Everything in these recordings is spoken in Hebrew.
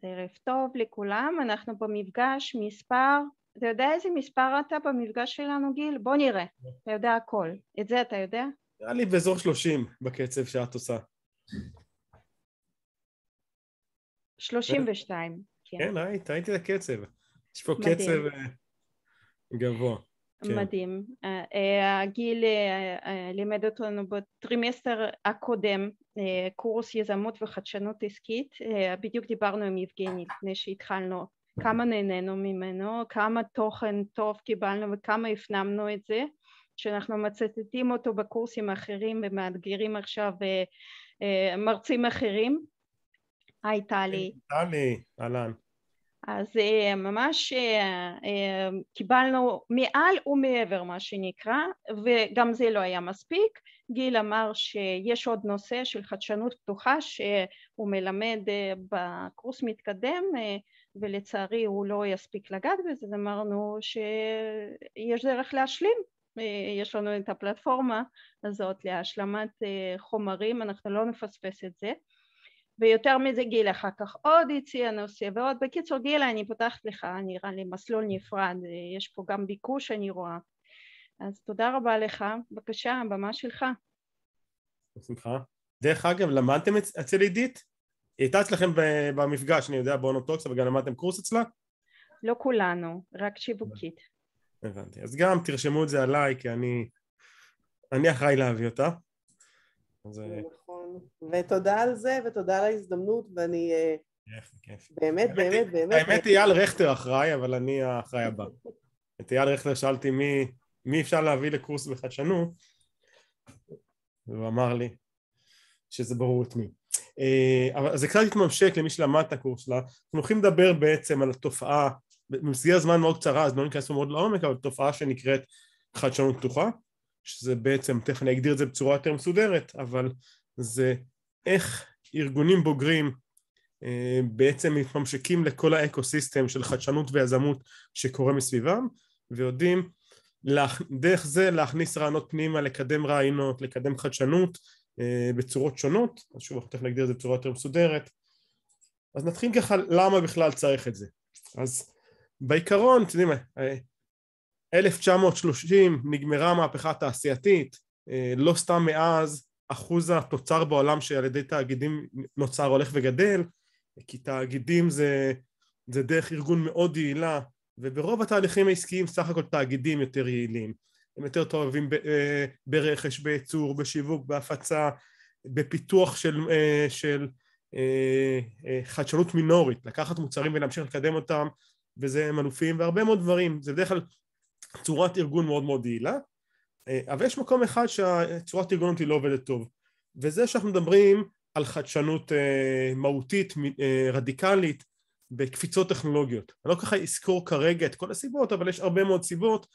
אז ערב טוב לכולם, אנחנו במפגש מספר, אתה יודע איזה מספר אתה במפגש שלנו גיל? בוא נראה, אתה יודע הכל, את זה אתה יודע? נראה לי באזור שלושים בקצב שאת עושה. שלושים ושתיים. כן, ראית, כן, ראיתי את הקצב. יש פה מדהים. קצב אה, גבוה. כן. מדהים. אה, אה, גיל אה, לימד אותנו בטרימסטר הקודם קורס יזמות וחדשנות עסקית, בדיוק דיברנו עם יבגני לפני שהתחלנו, כמה נהנינו ממנו, כמה תוכן טוב קיבלנו וכמה הפנמנו את זה, שאנחנו מצטטים אותו בקורסים אחרים ומאתגרים עכשיו מרצים אחרים. היי טלי. טלי, אהלן. אז אה, ממש אה, אה, קיבלנו מעל ומעבר מה שנקרא וגם זה לא היה מספיק גיל אמר שיש עוד נושא של חדשנות פתוחה שהוא מלמד בקורס מתקדם ולצערי הוא לא יספיק לגעת בזה אז אמרנו שיש דרך להשלים יש לנו את הפלטפורמה הזאת להשלמת חומרים אנחנו לא נפספס את זה ויותר מזה גיל אחר כך עוד הציע נושא ועוד בקיצור גיל אני פותחת לך נראה לי מסלול נפרד אה, יש פה גם ביקוש אני רואה אז תודה רבה לך בבקשה הבמה שלך בשמחה דרך אגב למדתם אצל עידית? היא הייתה אצלכם במפגש אני יודע אבל גם למדתם קורס אצלה? לא כולנו רק שיווקית הבנתי אז גם תרשמו את זה עליי כי אני אני אחראי להביא אותה אז... אה, נכון ותודה על זה, ותודה על ההזדמנות, ואני... אה, כיף, כיף. באמת, באמת, באמת. האמת, היא, אייל רכטר אחראי, אבל אני האחראי הבא. את אייל רכטר שאלתי מי, מי אפשר להביא לקורס בחדשנות, והוא אמר לי שזה ברור את מי. אה, אבל זה קצת התממשק למי שלמד את הקורס שלה. אנחנו הולכים לדבר בעצם על התופעה, במסגרת זמן מאוד קצרה, אז לא ניכנס מאוד לעומק, אבל תופעה שנקראת חדשנות פתוחה, שזה בעצם, תכף אני אגדיר את זה בצורה יותר מסודרת, אבל זה איך ארגונים בוגרים אה, בעצם מתממשקים לכל האקו-סיסטם של חדשנות ויזמות שקורה מסביבם ויודעים דרך זה להכניס רעיונות פנימה, לקדם רעיונות, לקדם חדשנות אה, בצורות שונות, אז שוב אנחנו תכף נגדיר את זה בצורה יותר מסודרת. אז נתחיל ככה למה בכלל צריך את זה. אז בעיקרון, אתם יודעים 1930 אה, נגמרה המהפכה התעשייתית, לא סתם מאז אחוז התוצר בעולם שעל ידי תאגידים נוצר הולך וגדל, כי תאגידים זה, זה דרך ארגון מאוד יעילה, וברוב התהליכים העסקיים סך הכל תאגידים יותר יעילים. הם יותר טובים ב, אה, ברכש, בייצור, בשיווק, בהפצה, בפיתוח של, אה, של אה, חדשנות מינורית, לקחת מוצרים ולהמשיך לקדם אותם, וזה הם אלופים, והרבה מאוד דברים. זה בדרך כלל צורת ארגון מאוד מאוד יעילה, אה, אבל יש מקום אחד שהצורת היא לא עובדת טוב וזה שאנחנו מדברים על חדשנות אה, מהותית, אה, רדיקלית בקפיצות טכנולוגיות. אני לא ככה אזכור כרגע את כל הסיבות אבל יש הרבה מאוד סיבות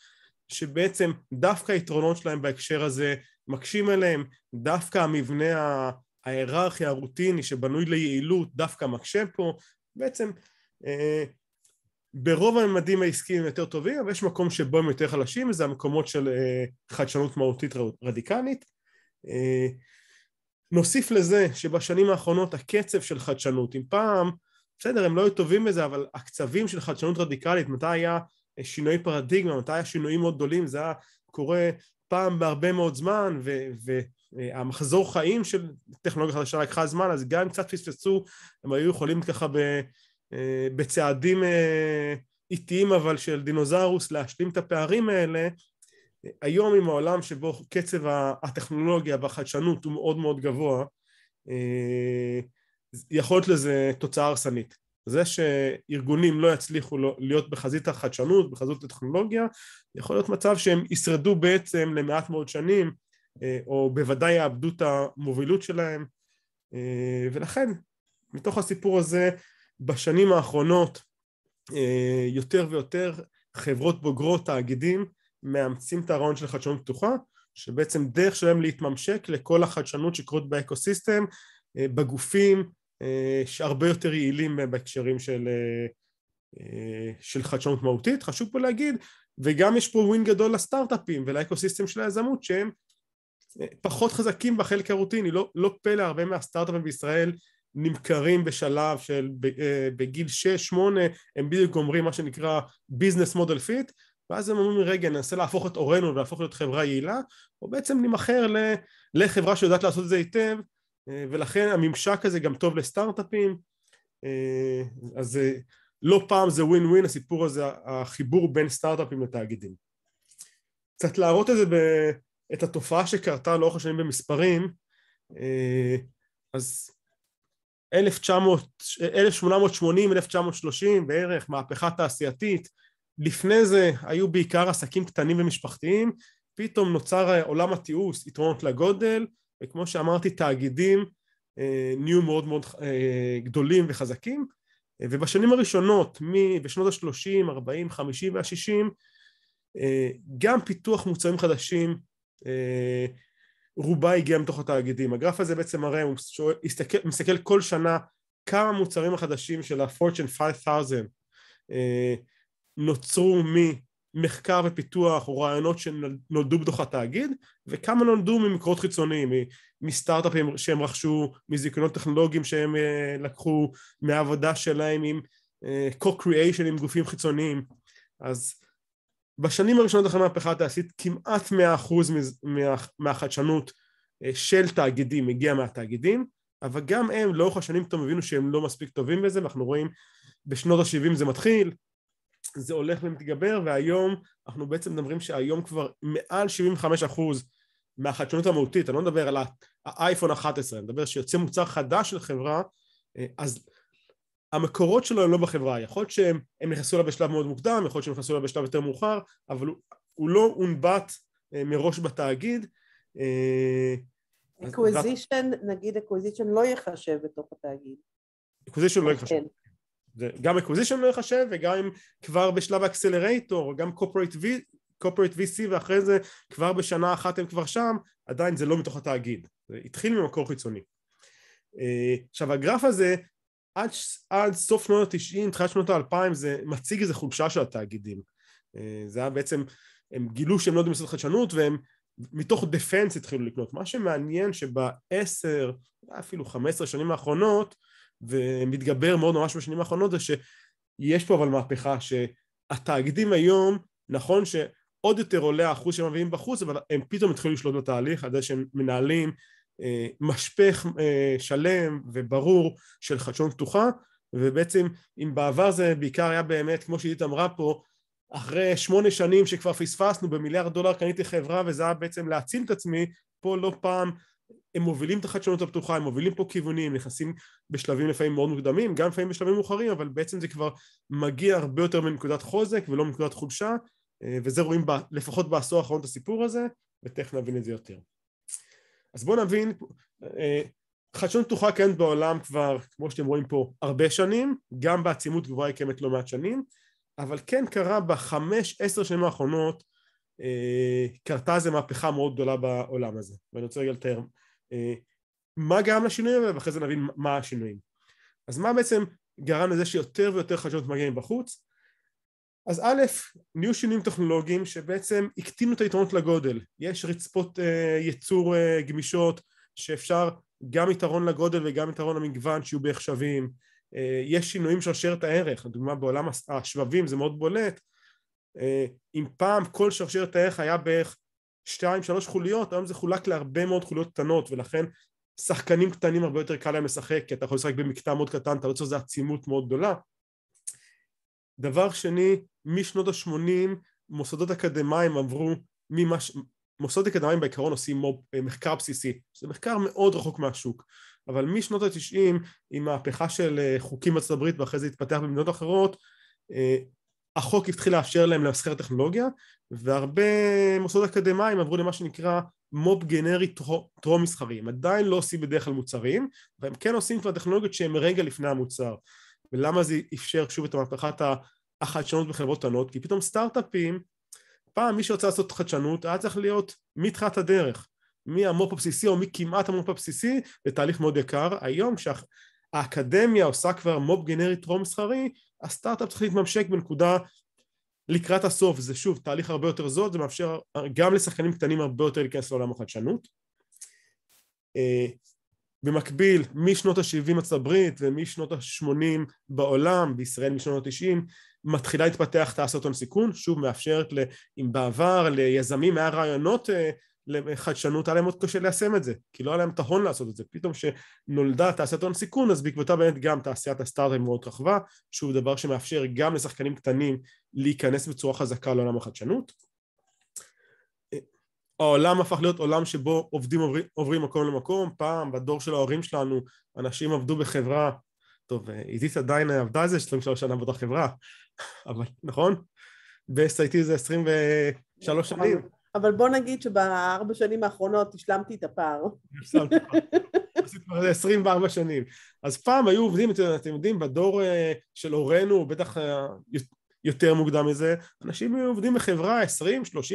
שבעצם דווקא היתרונות שלהם בהקשר הזה מקשים עליהם, דווקא המבנה ההיררכי הרוטיני שבנוי ליעילות דווקא מקשה פה, בעצם אה, ברוב הממדים העסקיים הם יותר טובים, אבל יש מקום שבו הם יותר חלשים, וזה המקומות של אה, חדשנות מהותית רדיקלית. אה, נוסיף לזה שבשנים האחרונות הקצב של חדשנות, אם פעם, בסדר, הם לא היו טובים בזה, אבל הקצבים של חדשנות רדיקלית, מתי היה אה, שינוי פרדיגמה, מתי היה שינויים מאוד גדולים, זה היה קורה פעם בהרבה מאוד זמן, ו... ו המחזור חיים של טכנולוגיה חדשה לקחה זמן, אז גם אם קצת פספסו, הם היו יכולים ככה ב... אה, בצעדים אה, איטיים אבל של דינוזרוס להשלים את הפערים האלה היום עם העולם שבו קצב הטכנולוגיה והחדשנות הוא מאוד מאוד גבוה אה, יכול להיות לזה תוצאה הרסנית זה שארגונים לא יצליחו לא, להיות בחזית החדשנות, בחזית הטכנולוגיה, יכול להיות מצב שהם ישרדו בעצם למעט מאוד שנים, או בוודאי יאבדו את המובילות שלהם, ולכן מתוך הסיפור הזה בשנים האחרונות אה, יותר ויותר חברות בוגרות, תאגידים, מאמצים את הרעיון של חדשנות פתוחה, שבעצם דרך שלהם להתממשק לכל החדשנות שקורית באקוסיסטם, אה, בגופים אה, שהרבה יותר יעילים בהקשרים של, של חדשנות מהותית, חשוב פה להגיד, וגם יש פה ווין גדול לסטארט-אפים ולאקוסיסטם של היזמות שהם פחות חזקים בחלק הרוטיני, לא, לא פלא הרבה מהסטארט-אפים בישראל נמכרים בשלב של אה, בגיל 6-8 הם בדיוק גומרים מה שנקרא ביזנס מודל פיט ואז הם אומרים רגע ננסה להפוך את עורנו ולהפוך להיות חברה יעילה או בעצם נמכר לחברה שיודעת לעשות את זה היטב אה, ולכן הממשק הזה גם טוב לסטארט-אפים אה, אז לא פעם זה ווין ווין הסיפור הזה החיבור בין סטארט-אפים לתאגידים קצת להראות את, זה את התופעה שקרתה לאורך השנים במספרים אז 1880-1930 בערך, מהפכה תעשייתית, לפני זה היו בעיקר עסקים קטנים ומשפחתיים, פתאום נוצר עולם התיעוש, יתרונות לגודל, וכמו שאמרתי תאגידים אה, נהיו מאוד מאוד אה, גדולים וחזקים, אה, ובשנים הראשונות, בשנות ה-30, 40, 50 וה-60, גם פיתוח מוצרים חדשים, אה, רובה הגיע מתוך התאגידים. הגרף הזה בעצם מראה, הוא שואל, הסתכל, מסתכל כל שנה כמה מוצרים החדשים של ה-Fortune 5000 אה, נוצרו ממחקר ופיתוח או רעיונות שנולדו בתוך התאגיד, וכמה נולדו ממקורות חיצוניים, מסטארט-אפים שהם רכשו, מזיכיונות טכנולוגיים שהם אה, לקחו, מהעבודה שלהם עם אה, co-creation עם גופים חיצוניים. אז בשנים הראשונות אחרי המהפכה התעשית כמעט 100% מהחדשנות אה, של תאגידים הגיע מהתאגידים, אבל גם הם לאורך השנים פתאום הבינו שהם לא מספיק טובים בזה, ואנחנו רואים בשנות ה-70 זה מתחיל, זה הולך ומתגבר, והיום אנחנו בעצם מדברים שהיום כבר מעל 75% מהחדשנות המהותית, אני לא מדבר על האייפון 11, אני מדבר שיוצא מוצר חדש של חברה, אה, אז המקורות שלו הם לא בחברה, יכול להיות שהם נכנסו אליו בשלב מאוד מוקדם, יכול להיות שהם נכנסו אליו בשלב יותר מאוחר, אבל הוא, הוא לא הונבט אה, מראש בתאגיד. אקוויזישן, אה, נגיד אקוויזישן לא ייחשב בתוך התאגיד. אקוויזישן לא ייחשב. כן. גם אקוויזישן לא ייחשב וגם אם כבר בשלב האקסלרייטור, גם קופרייט VC ואחרי זה כבר בשנה אחת הם כבר שם, עדיין זה לא מתוך התאגיד, זה התחיל ממקור חיצוני. אה, עכשיו הגרף הזה עד, עד סוף שנות ה-90, תחילת שנות ה-2000, זה מציג איזו חולשה של התאגידים. אה, זה היה בעצם, הם גילו שהם לא יודעים לעשות חדשנות והם מתוך דפנס התחילו לקנות. מה שמעניין שבעשר, אפילו חמש עשרה שנים האחרונות, ומתגבר מאוד ממש בשנים האחרונות, זה שיש פה אבל מהפכה שהתאגידים היום, נכון שעוד יותר עולה האחוז שהם מביאים בחוץ, אבל הם פתאום התחילו לשלוט בתהליך, על זה שהם מנהלים אה, משפך אה, שלם וברור של חדשנות פתוחה ובעצם אם בעבר זה בעיקר היה באמת כמו שעידית אמרה פה אחרי שמונה שנים שכבר פספסנו במיליארד דולר קניתי חברה וזה היה בעצם להציל את עצמי פה לא פעם הם מובילים את החדשנות הפתוחה, הם מובילים פה כיוונים, נכנסים בשלבים לפעמים מאוד מוקדמים, גם לפעמים בשלבים מאוחרים, אבל בעצם זה כבר מגיע הרבה יותר מנקודת חוזק ולא מנקודת חולשה, אה, וזה רואים ב, לפחות בעשור האחרון את הסיפור הזה, ותכף נבין את זה יותר. אז בואו נבין, אה, חדשנות פתוחה קיימת בעולם כבר, כמו שאתם רואים פה, הרבה שנים, גם בעצימות גבוהה היא קיימת לא מעט שנים, אבל כן קרה בחמש עשר שנים האחרונות אה, קרתה איזו מהפכה מאוד גדולה בעולם הזה ואני רוצה רגע לתאר אה, מה גרם לשינויים האלה ואחרי זה נבין מה השינויים אז מה בעצם גרם לזה שיותר ויותר חדשנות מגיעים בחוץ? אז א', נהיו שינויים טכנולוגיים שבעצם הקטינו את היתרונות לגודל. יש רצפות אה, ייצור אה, גמישות שאפשר גם יתרון לגודל וגם יתרון למגוון שיהיו בערך שווים. אה, יש שינויים שרשרת הערך, לדוגמה בעולם השבבים זה מאוד בולט. אה, אם פעם כל שרשרת הערך היה בערך שתיים, שלוש חוליות, היום זה חולק להרבה מאוד חוליות קטנות ולכן שחקנים קטנים הרבה יותר קל להם לשחק כי אתה יכול לשחק במקטע מאוד קטן, אתה לא צריך לזה עצימות מאוד גדולה דבר שני, משנות ה-80 מוסדות אקדמיים עברו ממש... מוסדות אקדמיים בעיקרון עושים מוב, אה, מחקר בסיסי, שזה מחקר מאוד רחוק מהשוק, אבל משנות ה-90, עם מהפכה של אה, חוקים בארצות הברית ואחרי זה התפתח במדינות אחרות, אה, החוק התחיל לאפשר להם למסחר טכנולוגיה, והרבה מוסדות אקדמיים עברו למה שנקרא מו"פ גנרי טרום מסחרי, הם עדיין לא עושים בדרך כלל מוצרים, והם כן עושים כבר טכנולוגיות שהם רגע לפני המוצר. ולמה זה אפשר שוב את המהפכת החדשנות בחברות קטנות, כי פתאום סטארט-אפים, פעם מי שרוצה לעשות חדשנות היה צריך להיות מתחילת הדרך, מהמו"פ הבסיסי או מכמעט המו"פ הבסיסי זה תהליך מאוד יקר, היום כשהאקדמיה עושה כבר מו"פ גנרי טרום מסחרי, הסטארט-אפ צריך להתממשק בנקודה לקראת הסוף, זה שוב תהליך הרבה יותר זול, זה מאפשר גם לשחקנים קטנים הרבה יותר להיכנס לעולם החדשנות אה, במקביל, משנות ה-70 הצברית ומשנות ה-80 בעולם, בישראל משנות ה-90, מתחילה להתפתח תעשיית הון סיכון, שוב מאפשרת, אם בעבר ליזמים היה רעיונות אה, לחדשנות, היה להם מאוד קשה ליישם את זה, כי לא היה להם את ההון לעשות את זה. פתאום כשנולדה תעשיית הון סיכון, אז בעקבותה באמת גם תעשיית הסטארט-אפ מאוד רחבה, שוב דבר שמאפשר גם לשחקנים קטנים להיכנס בצורה חזקה לעולם החדשנות. העולם הפך להיות עולם שבו עובדים עוברים, עוברים מקום למקום, פעם בדור של ההורים שלנו אנשים עבדו בחברה, טוב אה, עידית עדיין עבדה איזה 23 שנה באותה חברה, אבל נכון? ב-SIT זה 23 שנים. אבל בוא נגיד שבארבע שנים האחרונות השלמתי את הפער. השלמתי 24 שנים. אז פעם היו עובדים, אתם יודעים, בדור אה, של הורינו, בטח אה, יותר מוקדם מזה, אנשים היו עובדים בחברה 20-30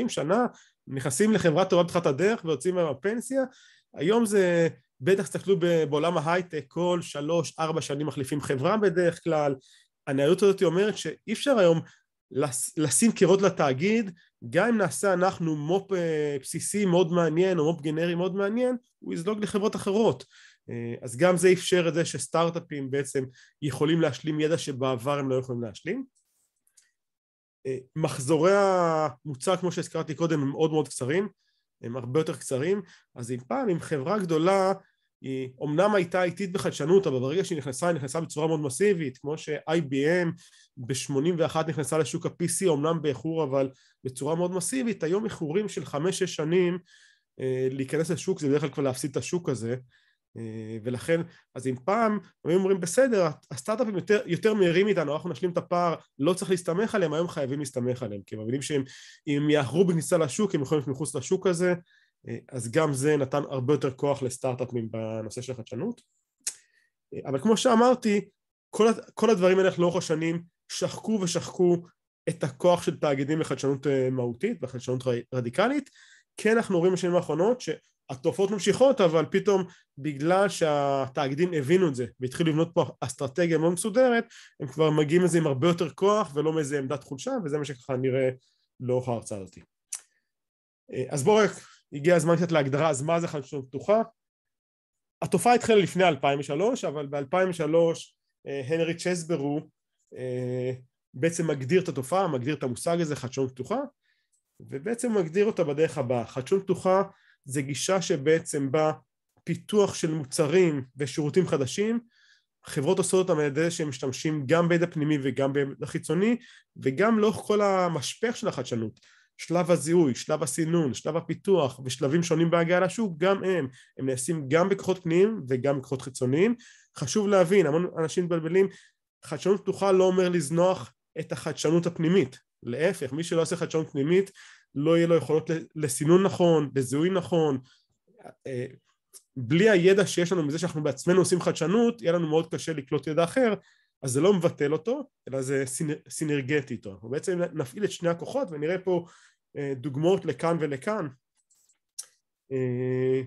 שנה, נכנסים לחברה טובה בתחילת הדרך ויוצאים מהם הפנסיה, היום זה, בטח תסתכלו בעולם ההייטק, כל שלוש, ארבע שנים מחליפים חברה בדרך כלל, הנהלות הזאת אומרת שאי אפשר היום לשים קירות לתאגיד, גם אם נעשה אנחנו מו"פ אה, בסיסי מאוד מעניין או מו"פ גנרי מאוד מעניין, הוא יזלוג לחברות אחרות. אה, אז גם זה אפשר את זה שסטארט-אפים בעצם יכולים להשלים ידע שבעבר הם לא יכולים להשלים. אה, מחזורי המוצר, כמו שהזכרתי קודם, הם מאוד מאוד קצרים, הם הרבה יותר קצרים, אז אם פעם, אם חברה גדולה, היא אומנם הייתה איטית בחדשנות, אבל ברגע שהיא נכנסה, היא נכנסה בצורה מאוד מסיבית, כמו ש-IBM ב-81 נכנסה לשוק ה-PC, אומנם באיחור, אבל בצורה מאוד מסיבית, היום איחורים של 5-6 שנים אה, להיכנס לשוק זה בדרך כלל כבר להפסיד את השוק הזה אה, ולכן, אז אם פעם היו אומרים בסדר, הסטארט-אפים יותר, יותר מהירים איתנו, אנחנו נשלים את הפער, לא צריך להסתמך עליהם, היום חייבים להסתמך עליהם, כי הם מבינים שאם הם יאחרו בכניסה לשוק, הם יכולים להיות מחוץ לשוק הזה, אה, אז גם זה נתן הרבה יותר כוח לסטארט-אפים בנושא של החדשנות. אה, אבל כמו שאמרתי, כל, כל הדברים האלה לאורך השנים שחקו ושחקו את הכוח של תאגידים לחדשנות מהותית וחדשנות רדיקלית, כן אנחנו רואים בשנים האחרונות התופעות ממשיכות אבל פתאום בגלל שהתאגידים הבינו את זה והתחילו לבנות פה אסטרטגיה מאוד מסודרת הם כבר מגיעים לזה עם הרבה יותר כוח ולא מאיזה עמדת חולשה וזה מה שככה נראה לאורך ההרצאה הזאת. אה, אז בואו רק הגיע הזמן קצת להגדרה אז מה זה חדשנות פתוחה התופעה התחילה לפני 2003 אבל ב-2003 אה, הנרי צ'סברו אה, בעצם מגדיר את התופעה, מגדיר את המושג הזה חדשנות פתוחה ובעצם מגדיר אותה בדרך הבאה חדשנות פתוחה זה גישה שבעצם בה פיתוח של מוצרים ושירותים חדשים חברות עושות אותם על ידי שהם משתמשים גם בידע פנימי וגם בידע חיצוני וגם לאורך כל המשפך של החדשנות שלב הזיהוי, שלב הסינון, שלב הפיתוח ושלבים שונים בהגעה לשוק גם הם הם נעשים גם בכוחות פנימיים וגם בכוחות חיצוניים חשוב להבין, המון אנשים מתבלבלים חדשנות פתוחה לא אומר לזנוח את החדשנות הפנימית להפך, מי שלא עושה חדשנות פנימית לא יהיה לו יכולות לסינון נכון, לזיהוי נכון, אה, בלי הידע שיש לנו מזה שאנחנו בעצמנו עושים חדשנות, יהיה לנו מאוד קשה לקלוט ידע אחר, אז זה לא מבטל אותו, אלא זה סינרגטי איתו. אנחנו בעצם נפעיל את שני הכוחות ונראה פה אה, דוגמאות לכאן ולכאן. אה,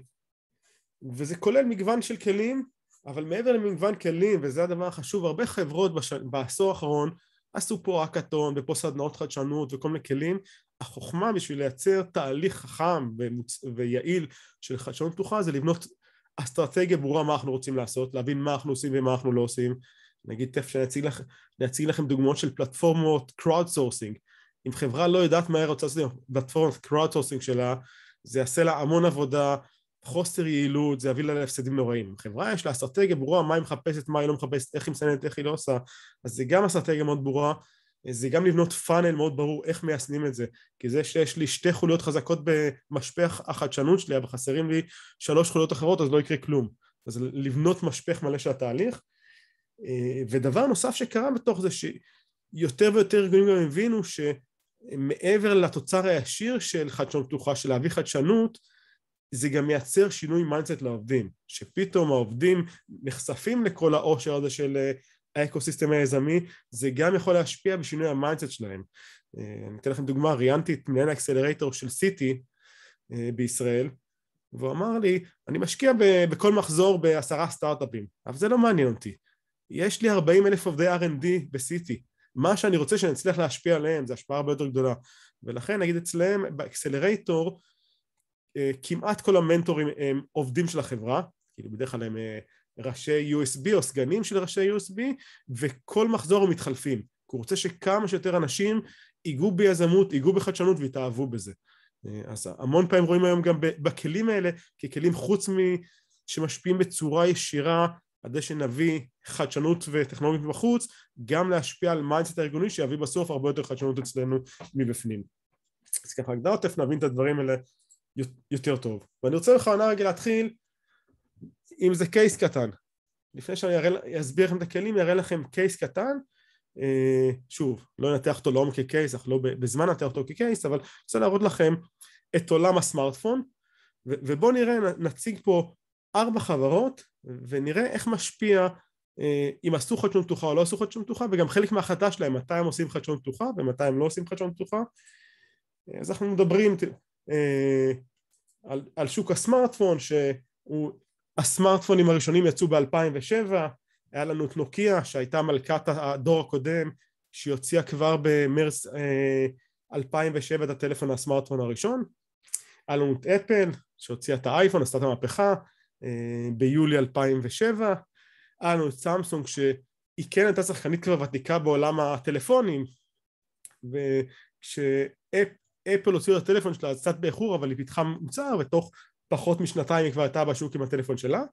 וזה כולל מגוון של כלים, אבל מעבר למגוון כלים, וזה הדבר החשוב, הרבה חברות בש... בעשור האחרון עשו פה אקאטון ופה סדנאות חדשנות וכל מיני כלים, החוכמה בשביל לייצר תהליך חכם ומוצ... ויעיל של חדשנות פתוחה זה לבנות אסטרטגיה ברורה מה אנחנו רוצים לעשות, להבין מה אנחנו עושים ומה אנחנו לא עושים. נגיד תכף שנציג לכ... לכם דוגמאות של פלטפורמות קראוד סורסינג. אם חברה לא יודעת מה היא רוצה לעשות עם פלטפורמות קראוד סורסינג שלה, זה יעשה לה המון עבודה, חוסר יעילות, זה יביא לה להפסדים נוראים. חברה יש לה אסטרטגיה ברורה, מה היא מחפשת, מה היא לא מחפשת, איך היא מסננת, איך היא לא עושה, אז זה גם אסטרטגיה מאוד ברורה, זה גם לבנות פאנל מאוד ברור איך מיישמים את זה כי זה שיש לי שתי חוליות חזקות במשפך החדשנות שלי אבל חסרים לי שלוש חוליות אחרות אז לא יקרה כלום אז לבנות משפך מלא של התהליך אה, ודבר נוסף שקרה בתוך זה שיותר ויותר ארגונים גם הבינו שמעבר לתוצר הישיר של חדשנות פתוחה של להביא חדשנות זה גם מייצר שינוי מיינדסט לעובדים, שפתאום העובדים נחשפים לכל העושר הזה של אה, האקוסיסטם היזמי, זה גם יכול להשפיע בשינוי המיינדסט שלהם. אה, אני אתן לכם דוגמה, ראיינתי את מנהל האקסלרטור של סיטי אה, בישראל, והוא אמר לי, אני משקיע בכל מחזור בעשרה סטארט-אפים, אבל זה לא מעניין אותי. יש לי 40 אלף עובדי R&D בסיטי. מה שאני רוצה שאני אצליח להשפיע עליהם, זו השפעה הרבה יותר גדולה. ולכן נגיד אצלם, באקסלרטור, אה, כמעט כל המנטורים הם עובדים של החברה, כאילו בדרך כלל הם ראשי USB או סגנים של ראשי USB וכל מחזור הם מתחלפים כי הוא רוצה שכמה שיותר אנשים ייגעו ביזמות, ייגעו בחדשנות ויתאהבו בזה אה, אז המון פעמים רואים היום גם בכלים האלה ככלים חוץ מ... שמשפיעים בצורה ישירה על זה שנביא חדשנות וטכנולוגיות מבחוץ גם להשפיע על מיינדסט הארגוני שיביא בסוף הרבה יותר חדשנות אצלנו מבפנים אז ככה הגדרת, תכף נבין את הדברים האלה יותר טוב ואני רוצה בכוונה רגע להתחיל אם זה קייס קטן. לפני שאני אראה, אסביר לכם את הכלים, אראה לכם קייס קטן, אה, שוב, לא אנתח אותו לעומק כקייס, אנחנו לא בזמן נתח אותו כקייס, אבל אני רוצה להראות לכם את עולם הסמארטפון, ובואו נראה, נציג פה ארבע חברות, ונראה איך משפיע אה, אם עשו חדשון פתוחה או לא עשו חדשון פתוחה, וגם חלק מההחלטה שלהם, מתי הם עושים חדשון פתוחה ומתי הם לא עושים חדשון פתוחה. אז אנחנו מדברים אה, על, על שוק הסמארטפון, שהוא הסמארטפונים הראשונים יצאו ב-2007, היה לנו את נוקיה שהייתה מלכת הדור הקודם שהיא הוציאה כבר במרס אה, 2007 את הטלפון הסמארטפון הראשון, היה לנו את אפל שהוציאה את האייפון, עשתה את המהפכה אה, ביולי 2007, היה לנו את סמסונג שהיא כן הייתה שחקנית כבר ותיקה בעולם הטלפונים וכשאפל הוציאו את הטלפון שלה קצת באיחור אבל היא פיתחה מוצר ותוך פחות משנתיים היא כבר הייתה בשוק עם הטלפון שלה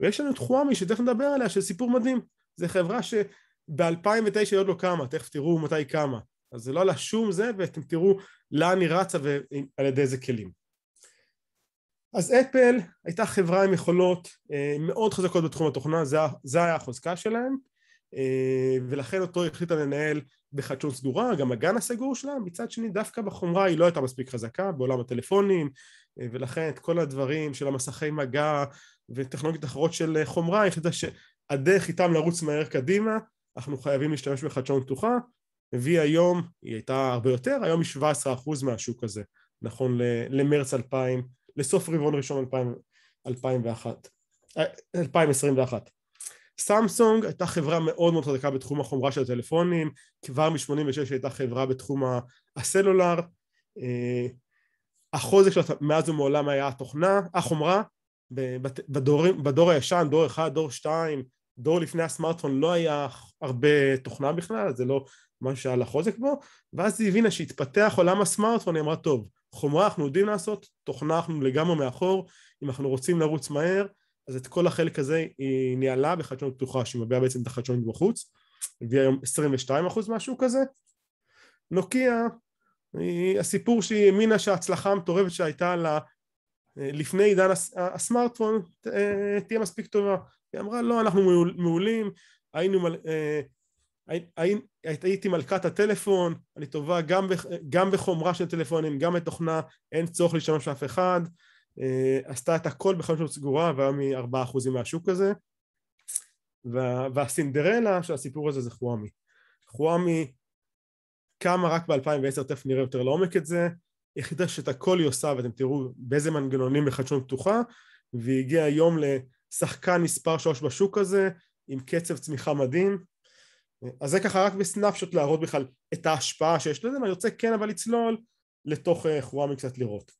ויש לנו את חוואמי שתכף נדבר עליה של סיפור מדהים זו חברה שב-2009 היא עוד לא קמה תכף תראו מתי היא קמה אז זה לא עלה שום זה ואתם תראו לאן היא רצה ועל ידי איזה כלים אז אפל הייתה חברה עם יכולות אה, מאוד חזקות בתחום התוכנה זה, זה היה החוזקה שלהם אה, ולכן אותו החליטה לנהל בחדשנות סגורה, גם הגן הסגור שלה, מצד שני דווקא בחומרה היא לא הייתה מספיק חזקה בעולם הטלפונים אה, ולכן את כל הדברים של המסכי מגע וטכנולוגיות אחרות של אה, חומרה, החליטה שהדרך איתם לרוץ מהר קדימה, אנחנו חייבים להשתמש בחדשנות פתוחה, והיא היום, היא הייתה הרבה יותר, היום היא 17% מהשוק הזה, נכון למרץ 2000, לסוף רבעון ראשון 2001, 2021. אה, סמסונג הייתה חברה מאוד מאוד חזקה בתחום החומרה של הטלפונים, כבר מ-86 הייתה חברה בתחום הסלולר, החוזק שלו מאז ומעולם היה התוכנה, החומרה, בדור, בדור הישן, דור אחד, דור שתיים, דור לפני הסמארטפון לא היה הרבה תוכנה בכלל, זה לא משהו שהיה לחוזק בו, ואז היא הבינה שהתפתח עולם הסמארטפון, היא אמרה טוב, חומרה אנחנו יודעים לעשות, תוכנה אנחנו לגמרי מאחור, אם אנחנו רוצים לרוץ מהר, אז את כל החלק הזה היא ניהלה בחדשנות פתוחה, שהיא מביאה בעצם את החדשנות בחוץ, הביאה היום 22% משהו כזה. נוקיה הסיפור שהיא האמינה שההצלחה המטורפת שהייתה לה אה, לפני עידן הסמארטפון אה, תהיה מספיק טובה היא אמרה לא אנחנו מעולים היינו אה, הייתי מלכת הטלפון, אני טובה גם, גם בחומרה של טלפונים, גם בתוכנה, אין צורך להשתמש באף אחד, עשתה את הכל בחמש שנות סגורה והיום היא 4% מהשוק הזה, וה, והסינדרלה של הסיפור הזה זה חוואמי. חוואמי כמה רק ב-2010, תכף נראה יותר לעומק את זה, החליטה שאת הכל היא עושה, ואתם תראו באיזה מנגנונים בחדשנות פתוחה, והיא הגיעה היום לשחקן מספר שלוש בשוק הזה, עם קצב צמיחה מדהים. אז זה ככה רק בסנאפשוט להראות בכלל את ההשפעה שיש לזה, ואני רוצה כן אבל לצלול לתוך אה, חוואמי קצת לראות.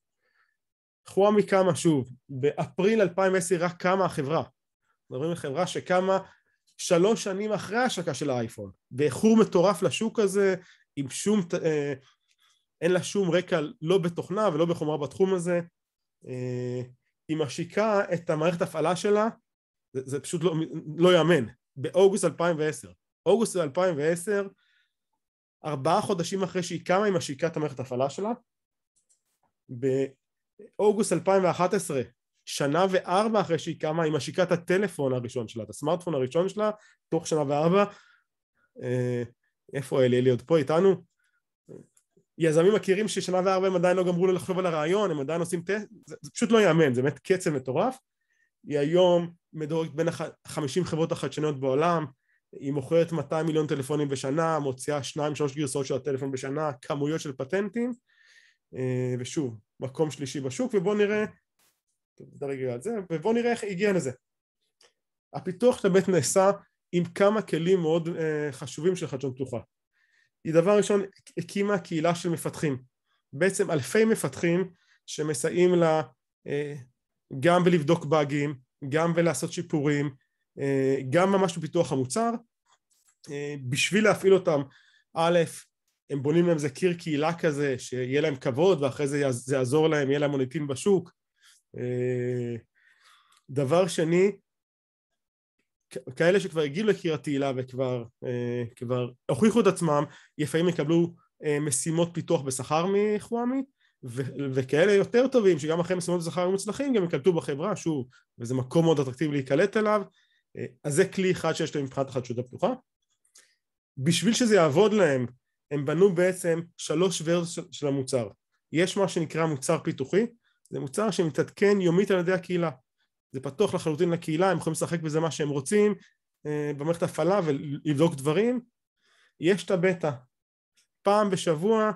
חוואמי קמה שוב, באפריל 2010 רק קמה החברה. מדברים על חברה שקמה שלוש שנים אחרי ההשקה של האייפון, באיחור מטורף לשוק הזה, עם שום, אה, אין לה שום רקע לא בתוכנה ולא בחומרה בתחום הזה, אה, היא משיקה את המערכת הפעלה שלה, זה, זה פשוט לא, לא יאמן, באוגוסט 2010. אוגוסט 2010, ארבעה חודשים אחרי שהיא קמה היא משיקה את המערכת הפעלה שלה, באוגוסט 2011, שנה וארבע אחרי שהיא קמה, היא משיקה את הטלפון הראשון שלה, את הסמארטפון הראשון שלה, תוך שנה וארבע. אה, איפה אלי? אלי עוד פה איתנו? יזמים מכירים ששנה וארבע הם עדיין לא גמרו לו לחשוב על הרעיון, הם עדיין עושים טסט, זה, זה פשוט לא ייאמן, זה באמת קצב מטורף. היא היום מדורגת בין ה-50 חברות החדשניות בעולם, היא מוכרת 200 מיליון טלפונים בשנה, מוציאה 2-3 גרסאות של הטלפון בשנה, כמויות של פטנטים, אה, ושוב, מקום שלישי בשוק, ובואו נראה, תודה רגע על זה, ובואו נראה איך היא הגיעה לזה. הפיתוח באמת נעשה עם כמה כלים מאוד אה, חשובים של חדשנות פתוחה. היא דבר ראשון הקימה קהילה של מפתחים, בעצם אלפי מפתחים שמסייעים לה אה, גם בלבדוק באגים, גם בלעשות שיפורים, אה, גם ממש בפיתוח המוצר, בשביל להפעיל אותם א', הם בונים להם איזה קיר קהילה כזה שיהיה להם כבוד ואחרי זה יעזור להם, יהיה להם מוניטין בשוק דבר שני, כאלה שכבר הגיעו לקיר התהילה וכבר אה, כבר הוכיחו את עצמם, לפעמים יקבלו אה, משימות פיתוח בשכר מחוואמי, וכאלה יותר טובים שגם אחרי משימות בשכר מוצלחים גם יקלטו בחברה, שוב, וזה מקום מאוד אטרקטיבי להיקלט אליו, אה, אז זה כלי אחד שיש להם מבחינת החדשות הפתוחה. בשביל שזה יעבוד להם, הם בנו בעצם שלוש ורסיות של המוצר. יש מה שנקרא מוצר פיתוחי, זה מוצר שמתעדכן יומית על ידי הקהילה. זה פתוח לחלוטין לקהילה, הם יכולים לשחק בזה מה שהם רוצים אה, במערכת הפעלה ולבדוק דברים. יש את הבטא, פעם בשבוע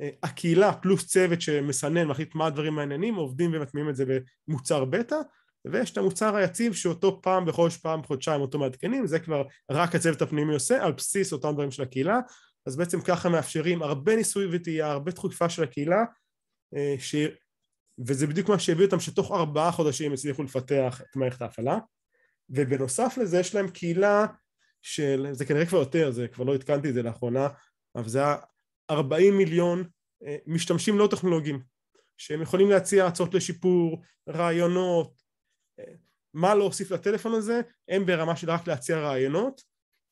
אה, הקהילה פלוס צוות שמסנן, מחליט מה הדברים מעניינים, עובדים ומטמיעים את זה במוצר בטא, ויש את המוצר היציב שאותו פעם בחודש, פעם בחודשיים אותו מעדכנים, זה כבר רק הצוות הפנימי עושה על בסיס אותם דברים של הקהילה, אז בעצם ככה מאפשרים הרבה ניסוי וטעייה, הרבה תחופה של הקהילה, אה, וזה בדיוק מה שהביא אותם שתוך ארבעה חודשים הצליחו לפתח את מערכת ההפעלה ובנוסף לזה יש להם קהילה של, זה כנראה כבר יותר, זה כבר לא עדכנתי את זה לאחרונה, אבל זה היה 40 מיליון אה, משתמשים לא טכנולוגיים שהם יכולים להציע הצעות לשיפור, רעיונות, אה, מה להוסיף לטלפון הזה, הם ברמה של רק להציע רעיונות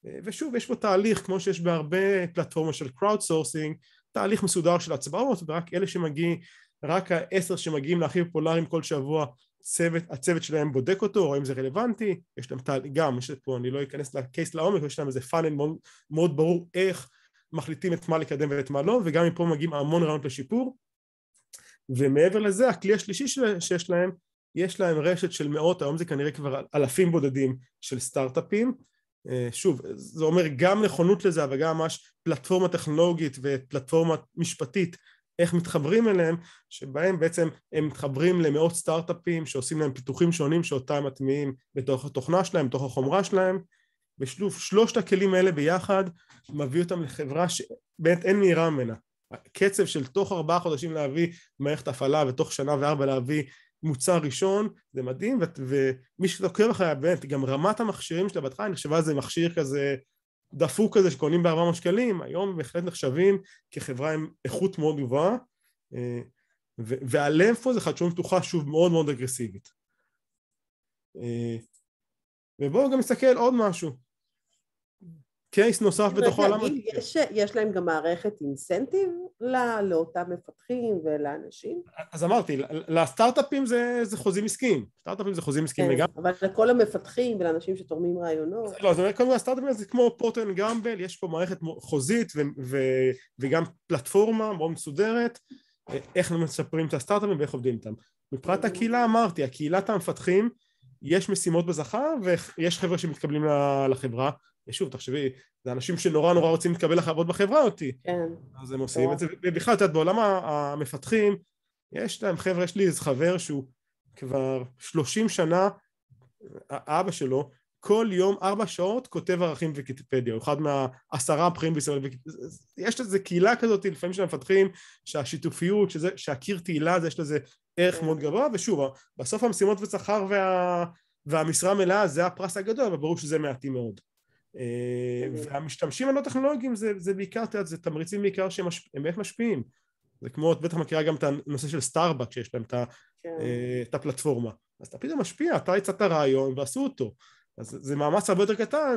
אה, ושוב יש פה תהליך כמו שיש בהרבה פלטפורמה של crowdsourcing, תהליך מסודר של הצבעות ורק אלה שמגיעים רק העשר שמגיעים להכי פופולריים כל שבוע צוות, הצוות שלהם בודק אותו, רואה אם זה רלוונטי, יש להם תהליך, גם, יש פה, אני לא אכנס לקייס לעומק, יש להם איזה פאנל מאוד, מאוד ברור איך מחליטים את מה לקדם ואת מה לא, וגם מפה מגיעים המון רעיונות לשיפור. ומעבר לזה, הכלי השלישי של, שיש להם, יש להם רשת של מאות, היום זה כנראה כבר אלפים בודדים של סטארט-אפים. אה, שוב, זה אומר גם נכונות לזה, אבל גם ממש פלטפורמה טכנולוגית ופלטפורמה משפטית איך מתחברים אליהם, שבהם בעצם הם מתחברים למאות סטארט-אפים שעושים להם פיתוחים שונים שאותם מטמיעים בתוך התוכנה שלהם, בתוך החומרה שלהם, ושלוף שלושת הכלים האלה ביחד מביא אותם לחברה שבאמת אין מהירה ממנה. הקצב של תוך ארבעה חודשים להביא מערכת הפעלה ותוך שנה וארבע להביא מוצר ראשון, זה מדהים, ומי שעוקב אחריה, באמת, גם רמת המכשירים שלה בהתחלה, אני חשבה זה מכשיר כזה דפוק כזה שקונים ב-400 שקלים, היום בהחלט נחשבים כחברה עם איכות מאוד גבוהה, אה, והלב פה זה חדשנות פתוחה שוב מאוד מאוד אגרסיבית. אה, ובואו גם נסתכל עוד משהו, קייס נוסף בתוך העולם הזה. יש, יש להם גם מערכת אינסנטיב לא, לאותם מפתחים ולאנשים? אז אמרתי, לסטארט-אפים זה, זה חוזים עסקיים. סטארט-אפים זה חוזים עסקיים כן, לגמרי. אבל לכל המפתחים ולאנשים שתורמים רעיונות. לא, זה אומר, קודם כל הסטארט-אפים זה כמו פורטן גמבל, יש פה מערכת חוזית ו, ו, וגם פלטפורמה מאוד מסודרת, אה, איך מספרים את הסטארט-אפים ואיך עובדים איתם. מבחינת הקהילה אמרתי, הקהילת המפתחים, יש משימות בזכר ויש חבר'ה שמתקבלים לחברה שוב, תחשבי, זה אנשים שנורא נורא רוצים להתקבל לעבוד בחברה אותי. כן. אז הם עושים את זה, נכון. ובכלל, את יודעת, בעולם המפתחים, יש להם חבר'ה, יש לי איזה חבר שהוא כבר 30 שנה, אבא שלו, כל יום ארבע שעות כותב ערכים בוויקיפדיה, הוא אחד מהעשרה הבכירים בישראל, יש לזה קהילה כזאת לפעמים של המפתחים, שהשיתופיות, שזה, שהקיר תהילה, זה יש לזה ערך כן. מאוד גבוה, ושוב, בסוף המשימות ושכר וה, והמשרה המלאה זה הפרס הגדול, אבל ברור שזה מעטים מאוד. אה, אוקיי. והמשתמשים הלא טכנולוגיים זה, זה בעיקר, את יודעת, זה תמריצים בעיקר שהם משפ... באמת משפיעים. זה כמו, את בטח מכירה גם את הנושא של סטארבק, שיש להם את, ה... כן. אה, את הפלטפורמה. אז אתה פתאום משפיע, אתה הצעת רעיון ועשו אותו. אז זה מאמץ הרבה יותר קטן,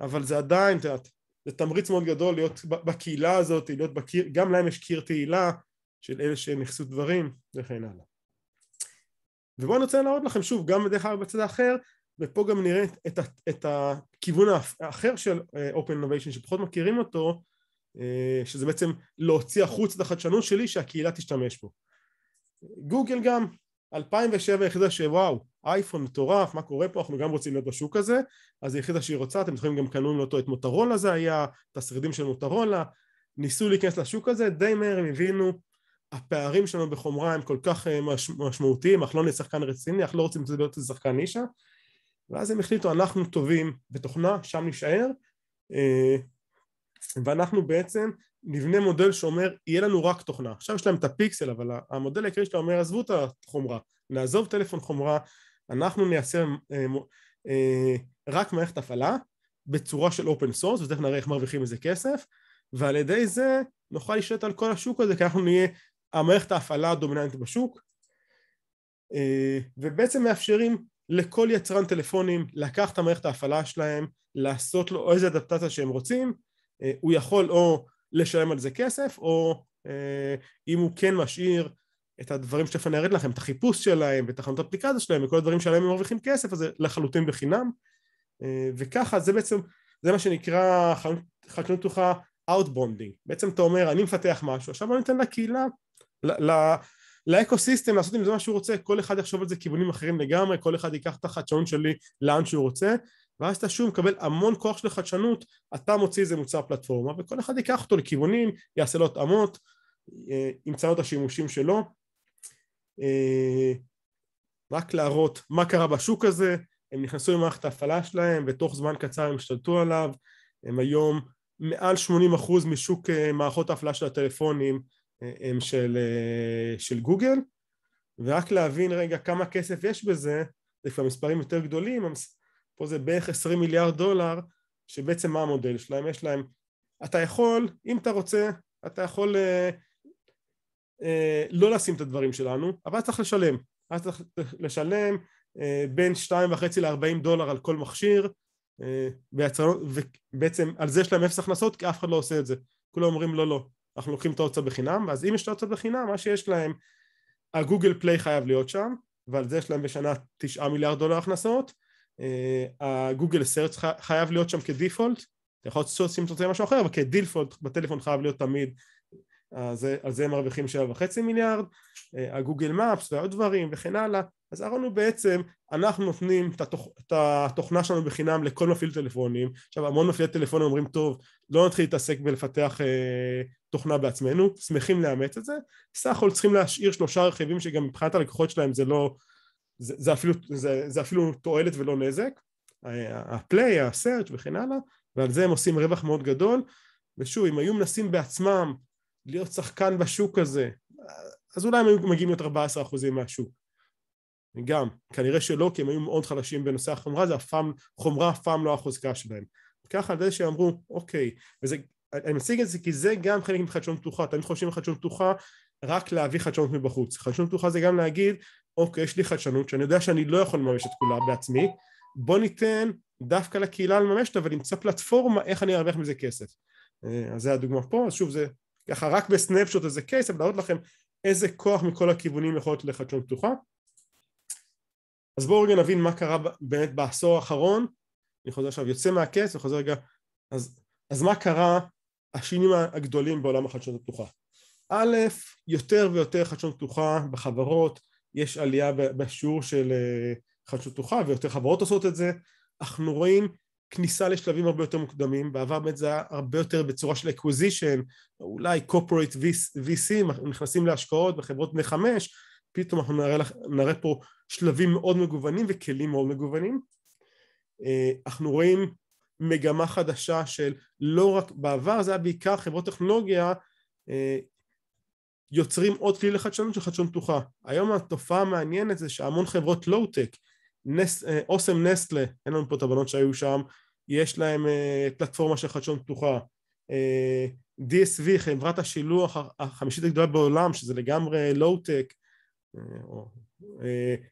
אבל זה עדיין, את יודעת, זה תמריץ מאוד גדול להיות בקהילה הזאת, להיות בקיר, גם להם יש קיר תהילה של אלה שנכסו דברים וכן הלאה. ובואו אני רוצה להראות לכם שוב, גם בדרך כלל בצד האחר, ופה גם נראה את, את הכיוון האחר של אה, Open Innovation שפחות מכירים אותו, אה, שזה בעצם להוציא החוץ את החדשנות שלי שהקהילה תשתמש בו. גוגל גם, 2007 היחידה שוואו, אייפון מטורף, מה קורה פה, אנחנו גם רוצים להיות בשוק הזה, אז היחידה שהיא רוצה, אתם זוכרים גם קנו לאותו את מוטרולה זה היה, את השרידים של מוטרולה, ניסו להיכנס לשוק הזה, די מהר הם הבינו, הפערים שלנו בחומרה הם כל כך אה, משמעותיים, אנחנו לא נהיה שחקן רציני, אנחנו לא רוצים להיות שחקן נישה, ואז הם החליטו אנחנו טובים בתוכנה, שם נשאר, אה, ואנחנו בעצם נבנה מודל שאומר יהיה לנו רק תוכנה. עכשיו יש להם את הפיקסל, אבל המודל העיקרי שלו אומר עזבו את החומרה, נעזוב טלפון חומרה, אנחנו נייצר אה, אה, רק מערכת הפעלה בצורה של אופן סורס, ותכף נראה איך מרוויחים מזה כסף, ועל ידי זה נוכל להשתלט על כל השוק הזה, כי אנחנו נהיה המערכת ההפעלה הדומיננטית בשוק, ובעצם מאפשרים לכל יצרן טלפונים לקחת מערכת ההפעלה שלהם, לעשות לו איזה אדפטציה שהם רוצים, אה, הוא יכול או לשלם על זה כסף, או אה, אם הוא כן משאיר את הדברים שתכף אני אראה לכם, את החיפוש שלהם ואת החנות האפליקציה שלהם וכל הדברים שעליהם הם מרוויחים כסף, אז זה לחלוטין בחינם אה, וככה זה בעצם, זה מה שנקרא חדשנות פתוחה Outbonding בעצם אתה אומר אני מפתח משהו, עכשיו אני אתן לקהילה, לאקו-סיסטם לעשות עם זה מה שהוא רוצה, כל אחד יחשוב על זה כיוונים אחרים לגמרי, כל אחד ייקח את החדשנות שלי לאן שהוא רוצה, ואז אתה שוב מקבל המון כוח של חדשנות, אתה מוציא איזה מוצר פלטפורמה, וכל אחד ייקח אותו לכיוונים, יעשה לו התאמות, אה, ימצא לו את השימושים שלו. אה, רק להראות מה קרה בשוק הזה, הם נכנסו למערכת ההפעלה שלהם, ותוך זמן קצר הם השתלטו עליו, הם היום מעל 80% משוק אה, מערכות ההפעלה של הטלפונים הם של, אה, של גוגל ורק להבין רגע כמה כסף יש בזה זה כבר מספרים יותר גדולים פה זה בערך 20 מיליארד דולר שבעצם מה המודל שלהם? יש להם אתה יכול, אם אתה רוצה, אתה יכול אה, אה, לא לשים את הדברים שלנו אבל אתה צריך לשלם אתה צריך לשלם אה, בין 2.5 ל-40 דולר על כל מכשיר אה, ויצר, ובעצם על זה יש להם אפס הכנסות כי אף אחד לא עושה את זה כולם אומרים לא לא אנחנו לוקחים את ההוצאה בחינם, אז אם יש את ההוצאה בחינם, מה שיש להם, הגוגל פליי חייב להיות שם, ועל זה יש להם בשנה תשעה מיליארד דולר הכנסות, אה, הגוגל סרט חייב להיות שם כדיפולט, אתה יכול לעשות אם אתה רוצה משהו אחר, אבל כדיפולט בטלפון חייב להיות תמיד, אז, אה, על זה הם מרוויחים וחצי מיליארד, אה, הגוגל מאפס ועוד דברים וכן הלאה, אז אהרון הוא בעצם, אנחנו נותנים את, התוכנה שלנו בחינם לכל מפעיל טלפונים, עכשיו המון מפעילי טלפונים אומרים טוב, לא נתחיל להתעסק בלפתח תוכנה בעצמנו, שמחים לאמץ את זה, סך הכל צריכים להשאיר שלושה רכיבים שגם מבחינת הלקוחות שלהם זה לא, זה, זה, אפילו, זה, זה אפילו תועלת ולא נזק, הפליי, הסרצ' וכן הלאה, ועל זה הם עושים רווח מאוד גדול, ושוב, אם היו מנסים בעצמם להיות שחקן בשוק הזה, אז אולי הם היו מגיעים להיות 14% מהשוק. גם, כנראה שלא, כי הם היו מאוד חלשים בנושא החומרה, זה אף פעם, חומרה אף פעם לא החוזקה שלהם. ככה על זה שהם אמרו, אוקיי, וזה אני מציג את זה כי זה גם חלק מחדשנות פתוחה, תמיד חושבים על חדשנות פתוחה רק להביא חדשנות מבחוץ, חדשנות פתוחה זה גם להגיד אוקיי יש לי חדשנות שאני יודע שאני לא יכול לממש את כולה בעצמי, בוא ניתן דווקא לקהילה לממש אותה ונמצא פלטפורמה איך אני ארוויח מזה כסף אה, אז זה הדוגמה פה, אז שוב זה ככה רק בסנאפשוט איזה קייס, אבל להראות לכם איזה כוח מכל הכיוונים יכול להיות לחדשנות פתוחה אז בואו רגע נבין מה קרה באמת בעשור האחרון, אני חוזר עכשיו, יוצא מהקץ וחוזר רגע, אז, אז מה קרה השינויים הגדולים בעולם החדשנות הפתוחה. א', יותר ויותר חדשנות פתוחה בחברות, יש עלייה בשיעור של אה, חדשנות פתוחה ויותר חברות עושות את זה, אנחנו רואים כניסה לשלבים הרבה יותר מוקדמים, בעבר באמת זה היה הרבה יותר בצורה של acquisition, אולי corporate VC, נכנסים להשקעות בחברות בני חמש, פתאום אנחנו נראה, לך, נראה פה שלבים מאוד מגוונים וכלים מאוד מגוונים. אה, אנחנו רואים מגמה חדשה של לא רק, בעבר זה היה בעיקר חברות טכנולוגיה אה, יוצרים עוד כלי לחדשנות של חדשנות פתוחה. היום התופעה המעניינת זה שהמון חברות לואו-טק, נס, אוסם נסטלה, אין לנו פה את הבנות שהיו שם, יש להם אה, פלטפורמה של חדשנות פתוחה. אה, DSV, חברת השילוח החמישית הגדולה בעולם, שזה לגמרי לואו-טק,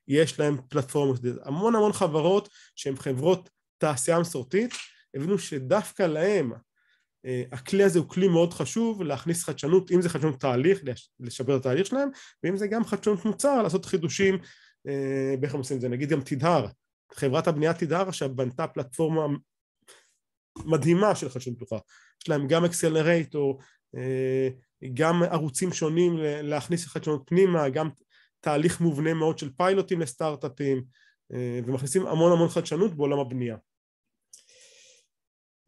יש להם פלטפורמות, המון המון חברות שהן חברות תעשייה מסורתית הבינו שדווקא להם אה, הכלי הזה הוא כלי מאוד חשוב להכניס חדשנות, אם זה חדשנות תהליך, לשפר את התהליך שלהם, ואם זה גם חדשנות מוצר, לעשות חידושים, באיך אה, הם עושים את זה, נגיד גם תדהר, חברת הבנייה תדהר עכשיו בנתה פלטפורמה מדהימה של חדשנות פתוחה, יש להם גם אקסלרייטור, אה, גם ערוצים שונים להכניס חדשנות פנימה, גם תהליך מובנה מאוד של פיילוטים לסטארט-אפים, ומכניסים המון המון חדשנות בעולם הבנייה.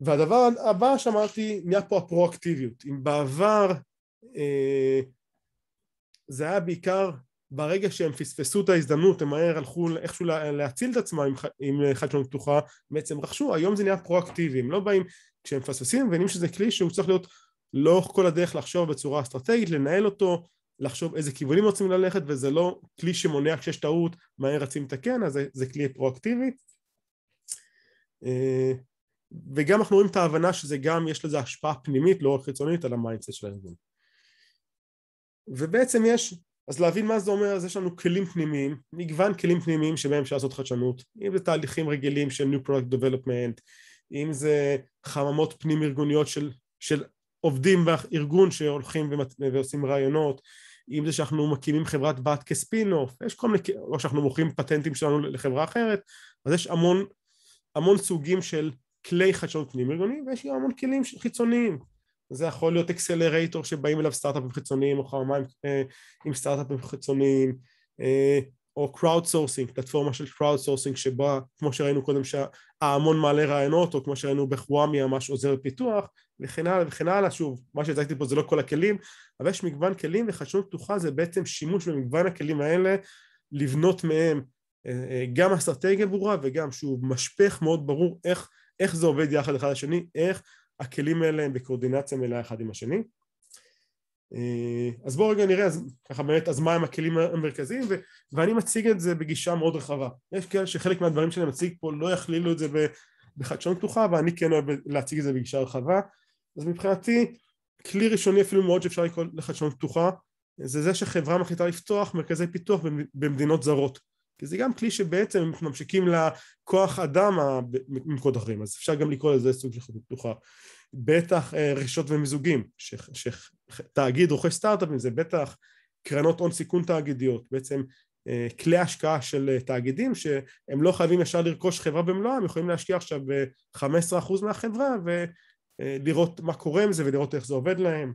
והדבר הבא שאמרתי, נהיה פה הפרואקטיביות. אם בעבר אה, זה היה בעיקר ברגע שהם פספסו את ההזדמנות, הם מהר הלכו איכשהו לה, להציל את עצמם עם, עם חדשנות פתוחה, בעצם רכשו, היום זה נהיה פרואקטיבי, הם לא באים כשהם מפספסים, מבינים שזה כלי שהוא צריך להיות לא כל הדרך לחשוב בצורה אסטרטגית, לנהל אותו, לחשוב איזה כיוונים רוצים ללכת, וזה לא כלי שמונע כשיש טעות, מהר רצים לתקן, אז זה, זה כלי פרואקטיבי. אה, וגם אנחנו רואים את ההבנה שזה גם, יש לזה השפעה פנימית, לא רק חיצונית, על המיינדסט של הארגון. ובעצם יש, אז להבין מה זה אומר, אז יש לנו כלים פנימיים, מגוון כלים פנימיים שבהם אפשר לעשות חדשנות, אם זה תהליכים רגילים של New Product Development, אם זה חממות פנים ארגוניות של, של עובדים בארגון שהולכים ומת, ועושים רעיונות, אם זה שאנחנו מקימים חברת בת כספינוף, יש כל מיני, או שאנחנו מוכרים פטנטים שלנו לחברה אחרת, אז יש המון, המון סוגים של כלי חדשנות פנים ארגוניים ויש גם המון כלים חיצוניים זה יכול להיות אקסלרייטור שבאים אליו סטארט-אפים חיצוניים או חרמיים אה, עם סטארט-אפים חיצוניים אה, או קראוד סורסינג, פלטפורמה של קראוד סורסינג שבה כמו שראינו קודם שההמון מעלה רעיונות או כמו שראינו בחוואמי ממש עוזר פיתוח וכן הלאה וכן הלאה שוב מה שהצגתי פה זה לא כל הכלים אבל יש מגוון כלים וחדשנות פתוחה זה בעצם שימוש במגוון הכלים האלה לבנות מהם אה, אה, גם אסטרטגיה ברורה וגם שהוא משפך מאוד ברור איך איך זה עובד יחד אחד לשני, איך הכלים האלה הם בקורדינציה מלאה אחד עם השני. אה, אז בואו רגע נראה אז, ככה באמת אז מה הם הכלים המרכזיים ו- ואני מציג את זה בגישה מאוד רחבה יש כאלה שחלק מהדברים שאני מציג פה לא יכלילו את זה בחדשנות פתוחה ואני כן אוהב להציג את זה בגישה רחבה אז מבחינתי כלי ראשוני אפילו מאוד שאפשר לקרוא לחדשנות פתוחה זה זה שחברה מחליטה לפתוח מרכזי פיתוח במדינות זרות כי זה גם כלי שבעצם אנחנו ממשיקים לכוח אדם במקומות אחרים, אז אפשר גם לקרוא לזה סוג של חדות פתוחה. בטח אה, רכישות ומיזוגים, שתאגיד רוכש סטארט-אפים, זה בטח קרנות הון סיכון תאגידיות, בעצם אה, כלי השקעה של אה, תאגידים שהם לא חייבים ישר לרכוש חברה במלואה, הם יכולים להשקיע עכשיו ב-15% מהחברה ולראות מה קורה עם זה ולראות איך זה עובד להם.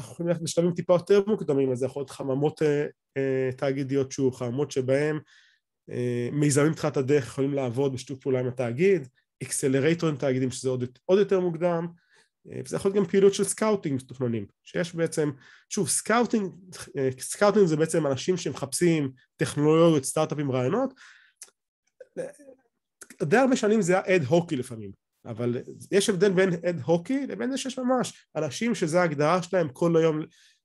אנחנו יכולים ללכת בשלבים טיפה יותר מוקדמים, אז זה יכול להיות חממות אה, אה, תאגידיות שוב, חממות שבהן אה, מיזמים תחילת הדרך יכולים לעבוד בשיתוף פעולה עם התאגיד, אקסלרטורים תאגידים שזה עוד, עוד יותר מוקדם, אה, וזה יכול להיות גם פעילות של סקאוטינג מתוכננים, שיש בעצם, שוב, סקאוטינג, אה, סקאוטינג זה בעצם אנשים שמחפשים טכנולוגיות, סטארט-אפים, רעיונות, די הרבה שנים זה היה אד הוקי לפעמים, אבל יש הבדל בין אד הוקי לבין זה שיש ממש אנשים שזו ההגדרה שלהם כל היום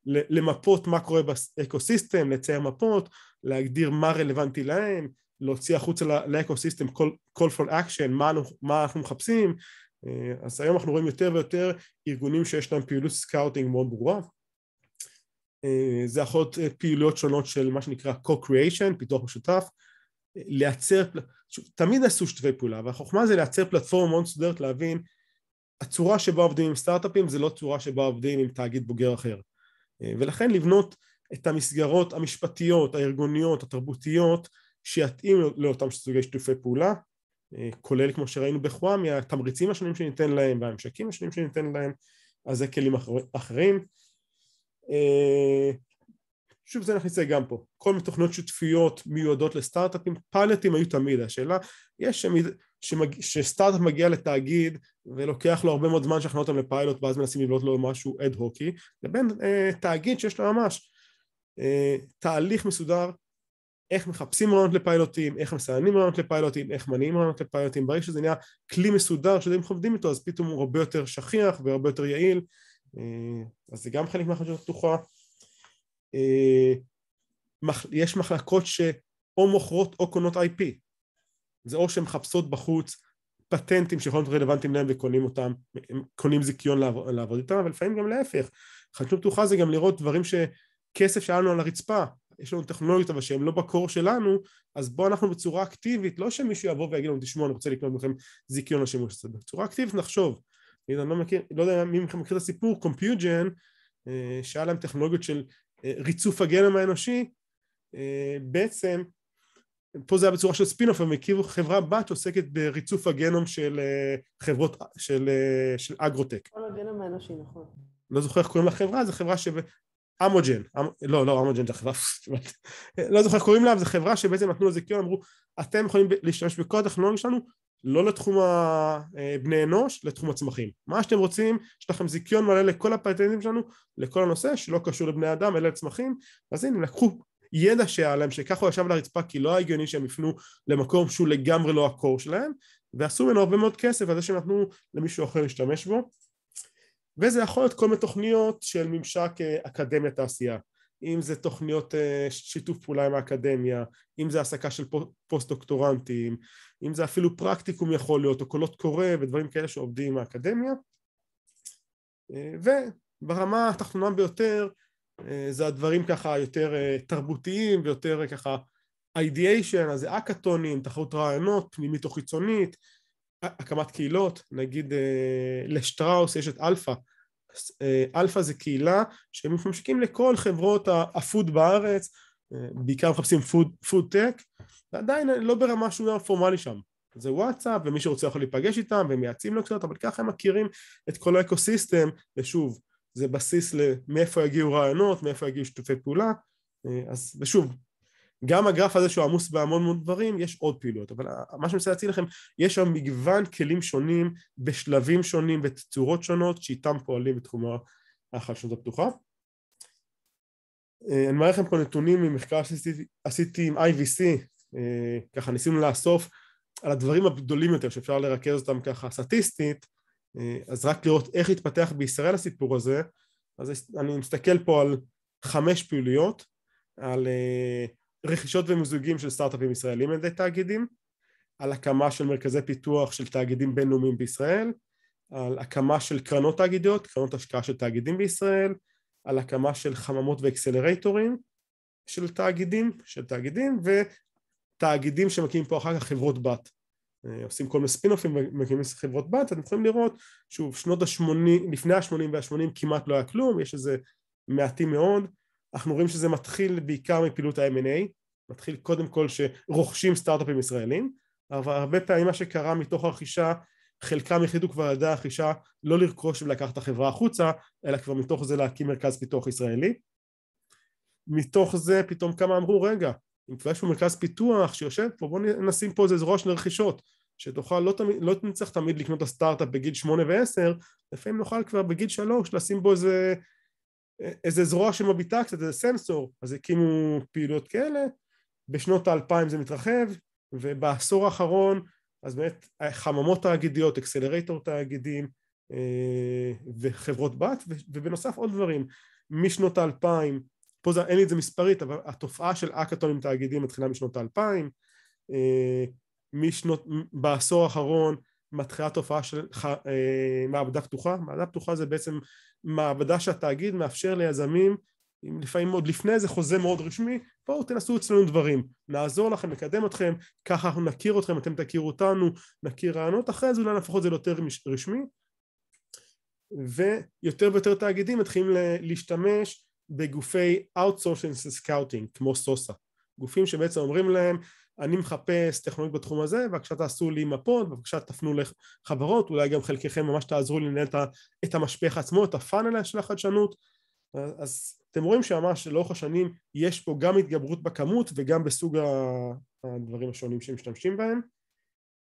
למפות מה קורה באקוסיסטם, לצייר מפות, להגדיר מה רלוונטי להם, להוציא החוצה לאקוסיסטם call, call for action, מה, אנחנו, מה אנחנו מחפשים, אה, אז היום אנחנו רואים יותר ויותר ארגונים שיש להם פעילות סקאוטינג מאוד ברורה אה, זה יכול להיות אה, פעילויות שונות של מה שנקרא co-creation, פיתוח משותף, לייצר, שוב, תמיד עשו שתפי פעולה, והחוכמה זה לייצר פלטפורמה מאוד מסודרת להבין הצורה שבה עובדים עם סטארט-אפים זה לא צורה שבה עובדים עם תאגיד בוגר אחר אה, ולכן לבנות את המסגרות המשפטיות, הארגוניות, התרבותיות שיתאים לא-, לאותם סוגי שיתופי פעולה אה, כולל כמו שראינו בחוואמי התמריצים השונים שניתן להם והממשקים השונים שניתן להם אז זה כלים אחרים אה, שוב זה נכניס גם פה, כל מיני תוכניות שותפיות מיועדות לסטארט-אפים, פיילוטים היו תמיד, השאלה יש שמיד, שמג... שסטארט-אפ מגיע לתאגיד ולוקח לו הרבה מאוד זמן לשכנע אותם לפיילוט ואז מנסים לבנות לו משהו אד-הוקי, לבין אה, תאגיד שיש לו ממש אה, תהליך מסודר איך מחפשים רעיונות לפיילוטים, איך מסיינים רעיונות לפיילוטים, איך מניעים רעיונות לפיילוטים, ברגע שזה נהיה כלי מסודר שאתם עובדים איתו אז פתאום הוא הרבה יותר שכיח והרבה יותר יעיל, אה, אז זה גם חלק מהחדשות הפתוחה אה, יש מחלקות שאו מוכרות או קונות IP. זה או שהן מחפשות בחוץ פטנטים שיכולים להיות רלוונטיים להם וקונים אותם, קונים זיכיון לעבוד, לעבוד איתם, אבל לפעמים גם להפך. חדשות פתוחה זה גם לראות דברים שכסף שהיה לנו על הרצפה, יש לנו טכנולוגיות אבל שהן לא בקור שלנו, אז בואו אנחנו בצורה אקטיבית, לא שמישהו יבוא ויגיד לנו תשמעו אני רוצה לקנות מכם זיכיון לשימוש הזה, בצורה אקטיבית נחשוב. אני לא מכיר, לא יודע מי מכם מכיר את הסיפור, קומפיוג'ן, אה, שהיה להם טכנולוגיות של אה, ריצוף הגנום האנושי, אה, בעצם, פה זה היה בצורה של ספינוף, הם הקימו חברה בת שעוסקת בריצוף הגנום של אה, חברות, של, של אגרוטק. כל הגנום האנושי, נכון. לא זוכר איך קוראים לחברה, זו חברה ש... אמוג'ן, אמ... לא, לא אמוג'ן זה חברה, לא זוכר איך קוראים לה, זו חברה שבעצם נתנו לזה קיון, אמרו, אתם יכולים להשתמש בכל הטכנולוגיה שלנו לא לתחום הבני אה, אנוש, לתחום הצמחים. מה שאתם רוצים, יש לכם זיכיון מלא לכל הפטנטים שלנו, לכל הנושא שלא קשור לבני אדם אלא לצמחים, אז הנה לקחו ידע שהיה להם, שככה הוא ישב על הרצפה כי לא היה הגיוני שהם יפנו למקום שהוא לגמרי לא הקור שלהם, ועשו ממנו הרבה מאוד כסף על זה שהם נתנו למישהו אחר להשתמש בו. וזה יכול להיות כל מיני תוכניות של ממשק אה, אקדמיה תעשייה. אם זה תוכניות אה, שיתוף פעולה עם האקדמיה, אם זה העסקה של פוסט דוקטורנטים, אם זה אפילו פרקטיקום יכול להיות, או קולות קורא ודברים כאלה שעובדים עם האקדמיה. אה, וברמה התחתונה ביותר אה, זה הדברים ככה יותר תרבותיים ויותר ככה איידיאשן, אז זה אקתונים, תחרות רעיונות, פנימית או חיצונית, הקמת קהילות, נגיד לשטראוס יש את אלפא אה, אלפא זה קהילה שהם ממשקים לכל חברות הפוד בארץ, אה, בעיקר מחפשים פוד טק, ועדיין לא ברמה שהוא פורמלי שם. זה וואטסאפ, ומי שרוצה יכול להיפגש איתם, והם מייעצים לו קצת, אבל ככה הם מכירים את כל האקוסיסטם, ושוב, זה בסיס למאיפה יגיעו רעיונות, מאיפה יגיעו שיתופי פעולה, אה, אז ושוב, גם הגרף הזה שהוא עמוס בהמון מאוד דברים, יש עוד פעילויות, אבל מה שאני רוצה להציג לכם, יש שם מגוון כלים שונים, בשלבים שונים, בתצורות שונות, שאיתם פועלים בתחום החדשנות הפתוחה. אה, אני מראה לכם פה נתונים ממחקר שעשיתי עם IVC, אה, ככה ניסינו לאסוף על הדברים הגדולים יותר שאפשר לרכז אותם ככה סטטיסטית, אה, אז רק לראות איך התפתח בישראל הסיפור הזה, אז אני מסתכל פה על חמש פעילויות, על רכישות ומיזוגים של סטארט-אפים ישראלים על ידי תאגידים, על הקמה של מרכזי פיתוח של תאגידים בינלאומיים בישראל, על הקמה של קרנות תאגידיות, קרנות השקעה של תאגידים בישראל, על הקמה של חממות ואקסלרטורים של תאגידים, של תאגידים, ותאגידים שמקימים פה אחר כך חברות בת. אה, עושים כל מיני ספינופים ומקימים חברות בת, אתם יכולים לראות, שוב, שנות ה-80, לפני ה-80 וה-80 כמעט לא היה כלום, יש איזה מעטים מאוד, אנחנו רואים שזה מתחיל בעיקר מפעילות ה-M&A, מתחיל קודם כל שרוכשים סטארט-אפים ישראלים, אבל הרבה פעמים מה שקרה מתוך הרכישה, חלקם החליטו כבר על ידי הרכישה לא לרכוש ולקחת את החברה החוצה, אלא כבר מתוך זה להקים מרכז פיתוח ישראלי. מתוך זה פתאום כמה אמרו, רגע, אם כבר יש פה מרכז פיתוח שיושב פה, בואו נשים פה איזה ראש לרכישות, שתוכל, לא, תמיד, לא נצטרך תמיד לקנות את הסטארט-אפ בגיל שמונה ועשר, לפעמים נוכל כבר בגיל שלוש לשים בו איזה איזה זרוע שמביטה קצת, איזה סנסור, אז הקימו פעילות כאלה, בשנות האלפיים זה מתרחב, ובעשור האחרון אז באמת חממות תאגידיות, אקסלרטור תאגידים אה, וחברות בת, ובנוסף עוד דברים, משנות האלפיים, פה זה, אין לי את זה מספרית, אבל התופעה של אקאטונים תאגידים מתחילה משנות האלפיים, אה, משנות, בעשור האחרון מתחילה תופעה של ח... אה, מעבדה פתוחה. מעבדה פתוחה זה בעצם מעבדה שהתאגיד מאפשר ליזמים, אם לפעמים עוד לפני זה חוזה מאוד רשמי, בואו תנסו אצלנו דברים, נעזור לכם, נקדם אתכם, ככה אנחנו נכיר אתכם, אתם תכירו אותנו, נכיר רעיונות, אחרי זה אולי נהפוך את זה ליותר רשמי. ויותר ויותר תאגידים מתחילים להשתמש בגופי outsourcing Scouting, כמו סוסה גופים שבעצם אומרים להם אני מחפש טכנולוגיה בתחום הזה, בבקשה תעשו לי מפות, בבקשה תפנו לחברות, אולי גם חלקכם ממש תעזרו לי לנהל את המשפך עצמו, את הפאנל של החדשנות. אז אתם רואים שממש לאורך השנים יש פה גם התגברות בכמות וגם בסוג הדברים השונים שמשתמשים בהם.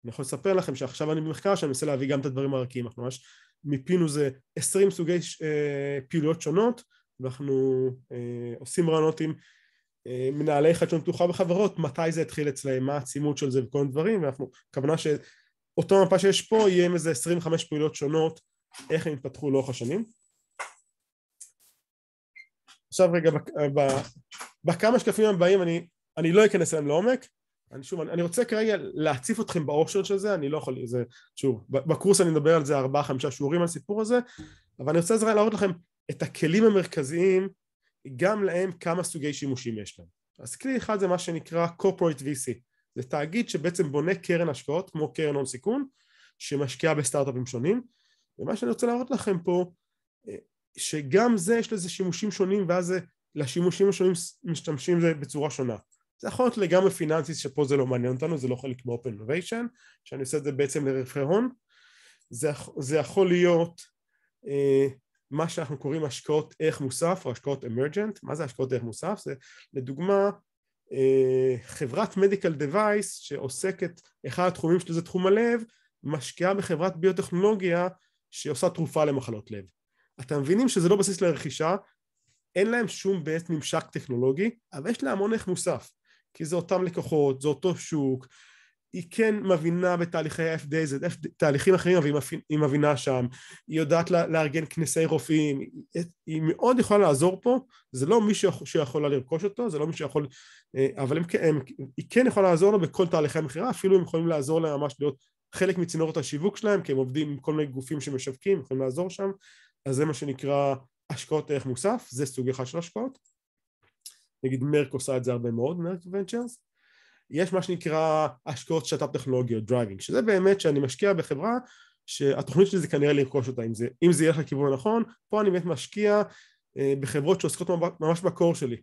אני יכול לספר לכם שעכשיו אני במחקר שאני מנסה להביא גם את הדברים הרכים, אנחנו ממש מיפינו זה 20 סוגי אה, פעילויות שונות ואנחנו אה, עושים רעיונות עם אה, מנהלי חדשנות פתוחה בחברות, מתי זה התחיל אצלהם, מה העצימות של זה וכל מיני דברים, ואנחנו, הכוונה שאותו מפה שיש פה יהיה עם איזה 25 פעולות שונות, איך הם התפתחו לאורך השנים. עכשיו רגע, אה, בכמה שקפים הבאים אני, אני לא אכנס אליהם לעומק, אני שוב, אני, אני רוצה כרגע להציף אתכם באושר של זה, אני לא יכול, זה, שוב, בקורס אני מדבר על זה ארבעה חמישה שיעורים על הסיפור הזה, אבל אני רוצה להראות לכם את הכלים המרכזיים גם להם כמה סוגי שימושים יש להם. אז כלי אחד זה מה שנקרא corporate VC, זה תאגיד שבעצם בונה קרן השקעות כמו קרן הון סיכון שמשקיעה בסטארט-אפים שונים ומה שאני רוצה להראות לכם פה אה, שגם זה יש לזה שימושים שונים ואז זה, לשימושים השונים משתמשים זה בצורה שונה זה יכול להיות לגמרי פיננסיס שפה זה לא מעניין אותנו זה לא חלק מ-open innovation שאני עושה את זה בעצם לרווחי הון זה, זה יכול להיות אה, מה שאנחנו קוראים השקעות ערך מוסף או השקעות אמרג'נט, מה זה השקעות ערך מוסף? זה לדוגמה אה, חברת מדיקל דווייס שעוסקת, אחד התחומים שלו זה תחום הלב, משקיעה בחברת ביוטכנולוגיה שעושה תרופה למחלות לב. אתם מבינים שזה לא בסיס לרכישה, אין להם שום בעת ממשק טכנולוגי, אבל יש להם המון ערך מוסף, כי זה אותם לקוחות, זה אותו שוק, היא כן מבינה בתהליכי ה-FDA, זה תהליכים אחרים, אבל היא מבינה שם, היא יודעת לה, לארגן כנסי רופאים, היא, היא מאוד יכולה לעזור פה, זה לא מי שיכולה לרכוש אותו, זה לא מי שיכול, אה, אבל הם, הם, היא כן יכולה לעזור לו בכל תהליכי המכירה, אפילו הם יכולים לעזור לה ממש להיות חלק מצינורות השיווק שלהם, כי הם עובדים עם כל מיני גופים שמשווקים, יכולים לעזור שם, אז זה מה שנקרא השקעות ערך מוסף, זה סוג אחד של השקעות. נגיד מרק עושה את זה הרבה מאוד, מרק ונצ'רס. יש מה שנקרא השקעות שת"פ טכנולוגיות, דרייבינג, שזה באמת שאני משקיע בחברה שהתוכנית שלי זה כנראה לרכוש אותה, אם זה, אם זה ילך לכיוון הנכון, פה אני באמת משקיע אה, בחברות שעוסקות ממש בקור שלי,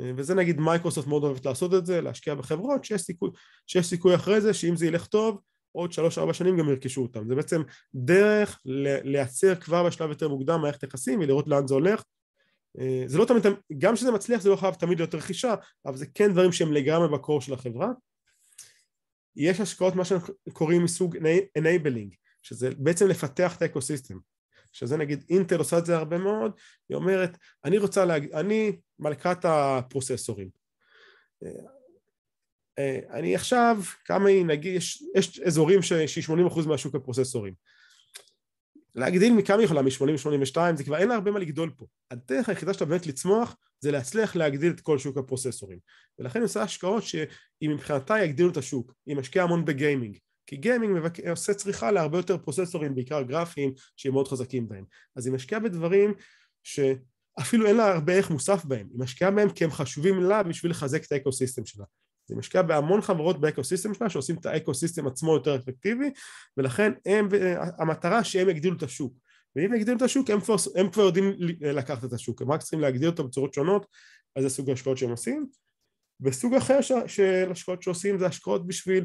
אה, וזה נגיד מייקרוסופט מאוד אוהבת לעשות את זה, להשקיע בחברות שיש סיכוי, שיש סיכוי אחרי זה שאם זה ילך טוב עוד שלוש ארבע שנים גם ירכשו אותם, זה בעצם דרך לייצר כבר בשלב יותר מוקדם מערכת יחסים ולראות לאן זה הולך אה, זה לא תמיד, גם כשזה מצליח זה לא חייב תמיד להיות רכישה, אבל זה כן דברים שהם לגמרי בקור של החברה. יש השקעות, מה שאנחנו קוראים מסוג enabling, שזה בעצם לפתח את האקוסיסטם. שזה נגיד אינטל עושה את זה הרבה מאוד, היא אומרת, אני רוצה להגיד, אני מלכת הפרוססורים. אה, אה, אני עכשיו, כמה היא, נגיד, יש, יש אזורים שהיא 80 מהשוק הפרוססורים. להגדיל מכמה יכולה, מ-80-82, זה כבר אין לה הרבה מה לגדול פה. הדרך היחידה שאתה באמת לצמוח זה להצליח להגדיל את כל שוק הפרוססורים. ולכן היא עושה השקעות שהיא מבחינתה יגדילו את השוק. היא משקיעה המון בגיימינג. כי גיימינג מבק... עושה צריכה להרבה יותר פרוססורים, בעיקר גרפיים, שהם מאוד חזקים בהם. אז היא משקיעה בדברים שאפילו אין לה הרבה ערך מוסף בהם. היא משקיעה בהם כי הם חשובים לה בשביל לחזק את האקוסיסטם שלה. היא משקיעה בהמון חברות באקוסיסטם שלה שעושים את האקוסיסטם עצמו יותר אפקטיבי ולכן הם, המטרה שהם יגדילו את השוק ואם הם יגדילו את השוק הם כבר, הם כבר יודעים לקחת את השוק הם רק צריכים להגדיל אותו בצורות שונות אז זה סוג ההשקעות שהם עושים וסוג אחר ש, של השקעות שעושים זה השקעות בשביל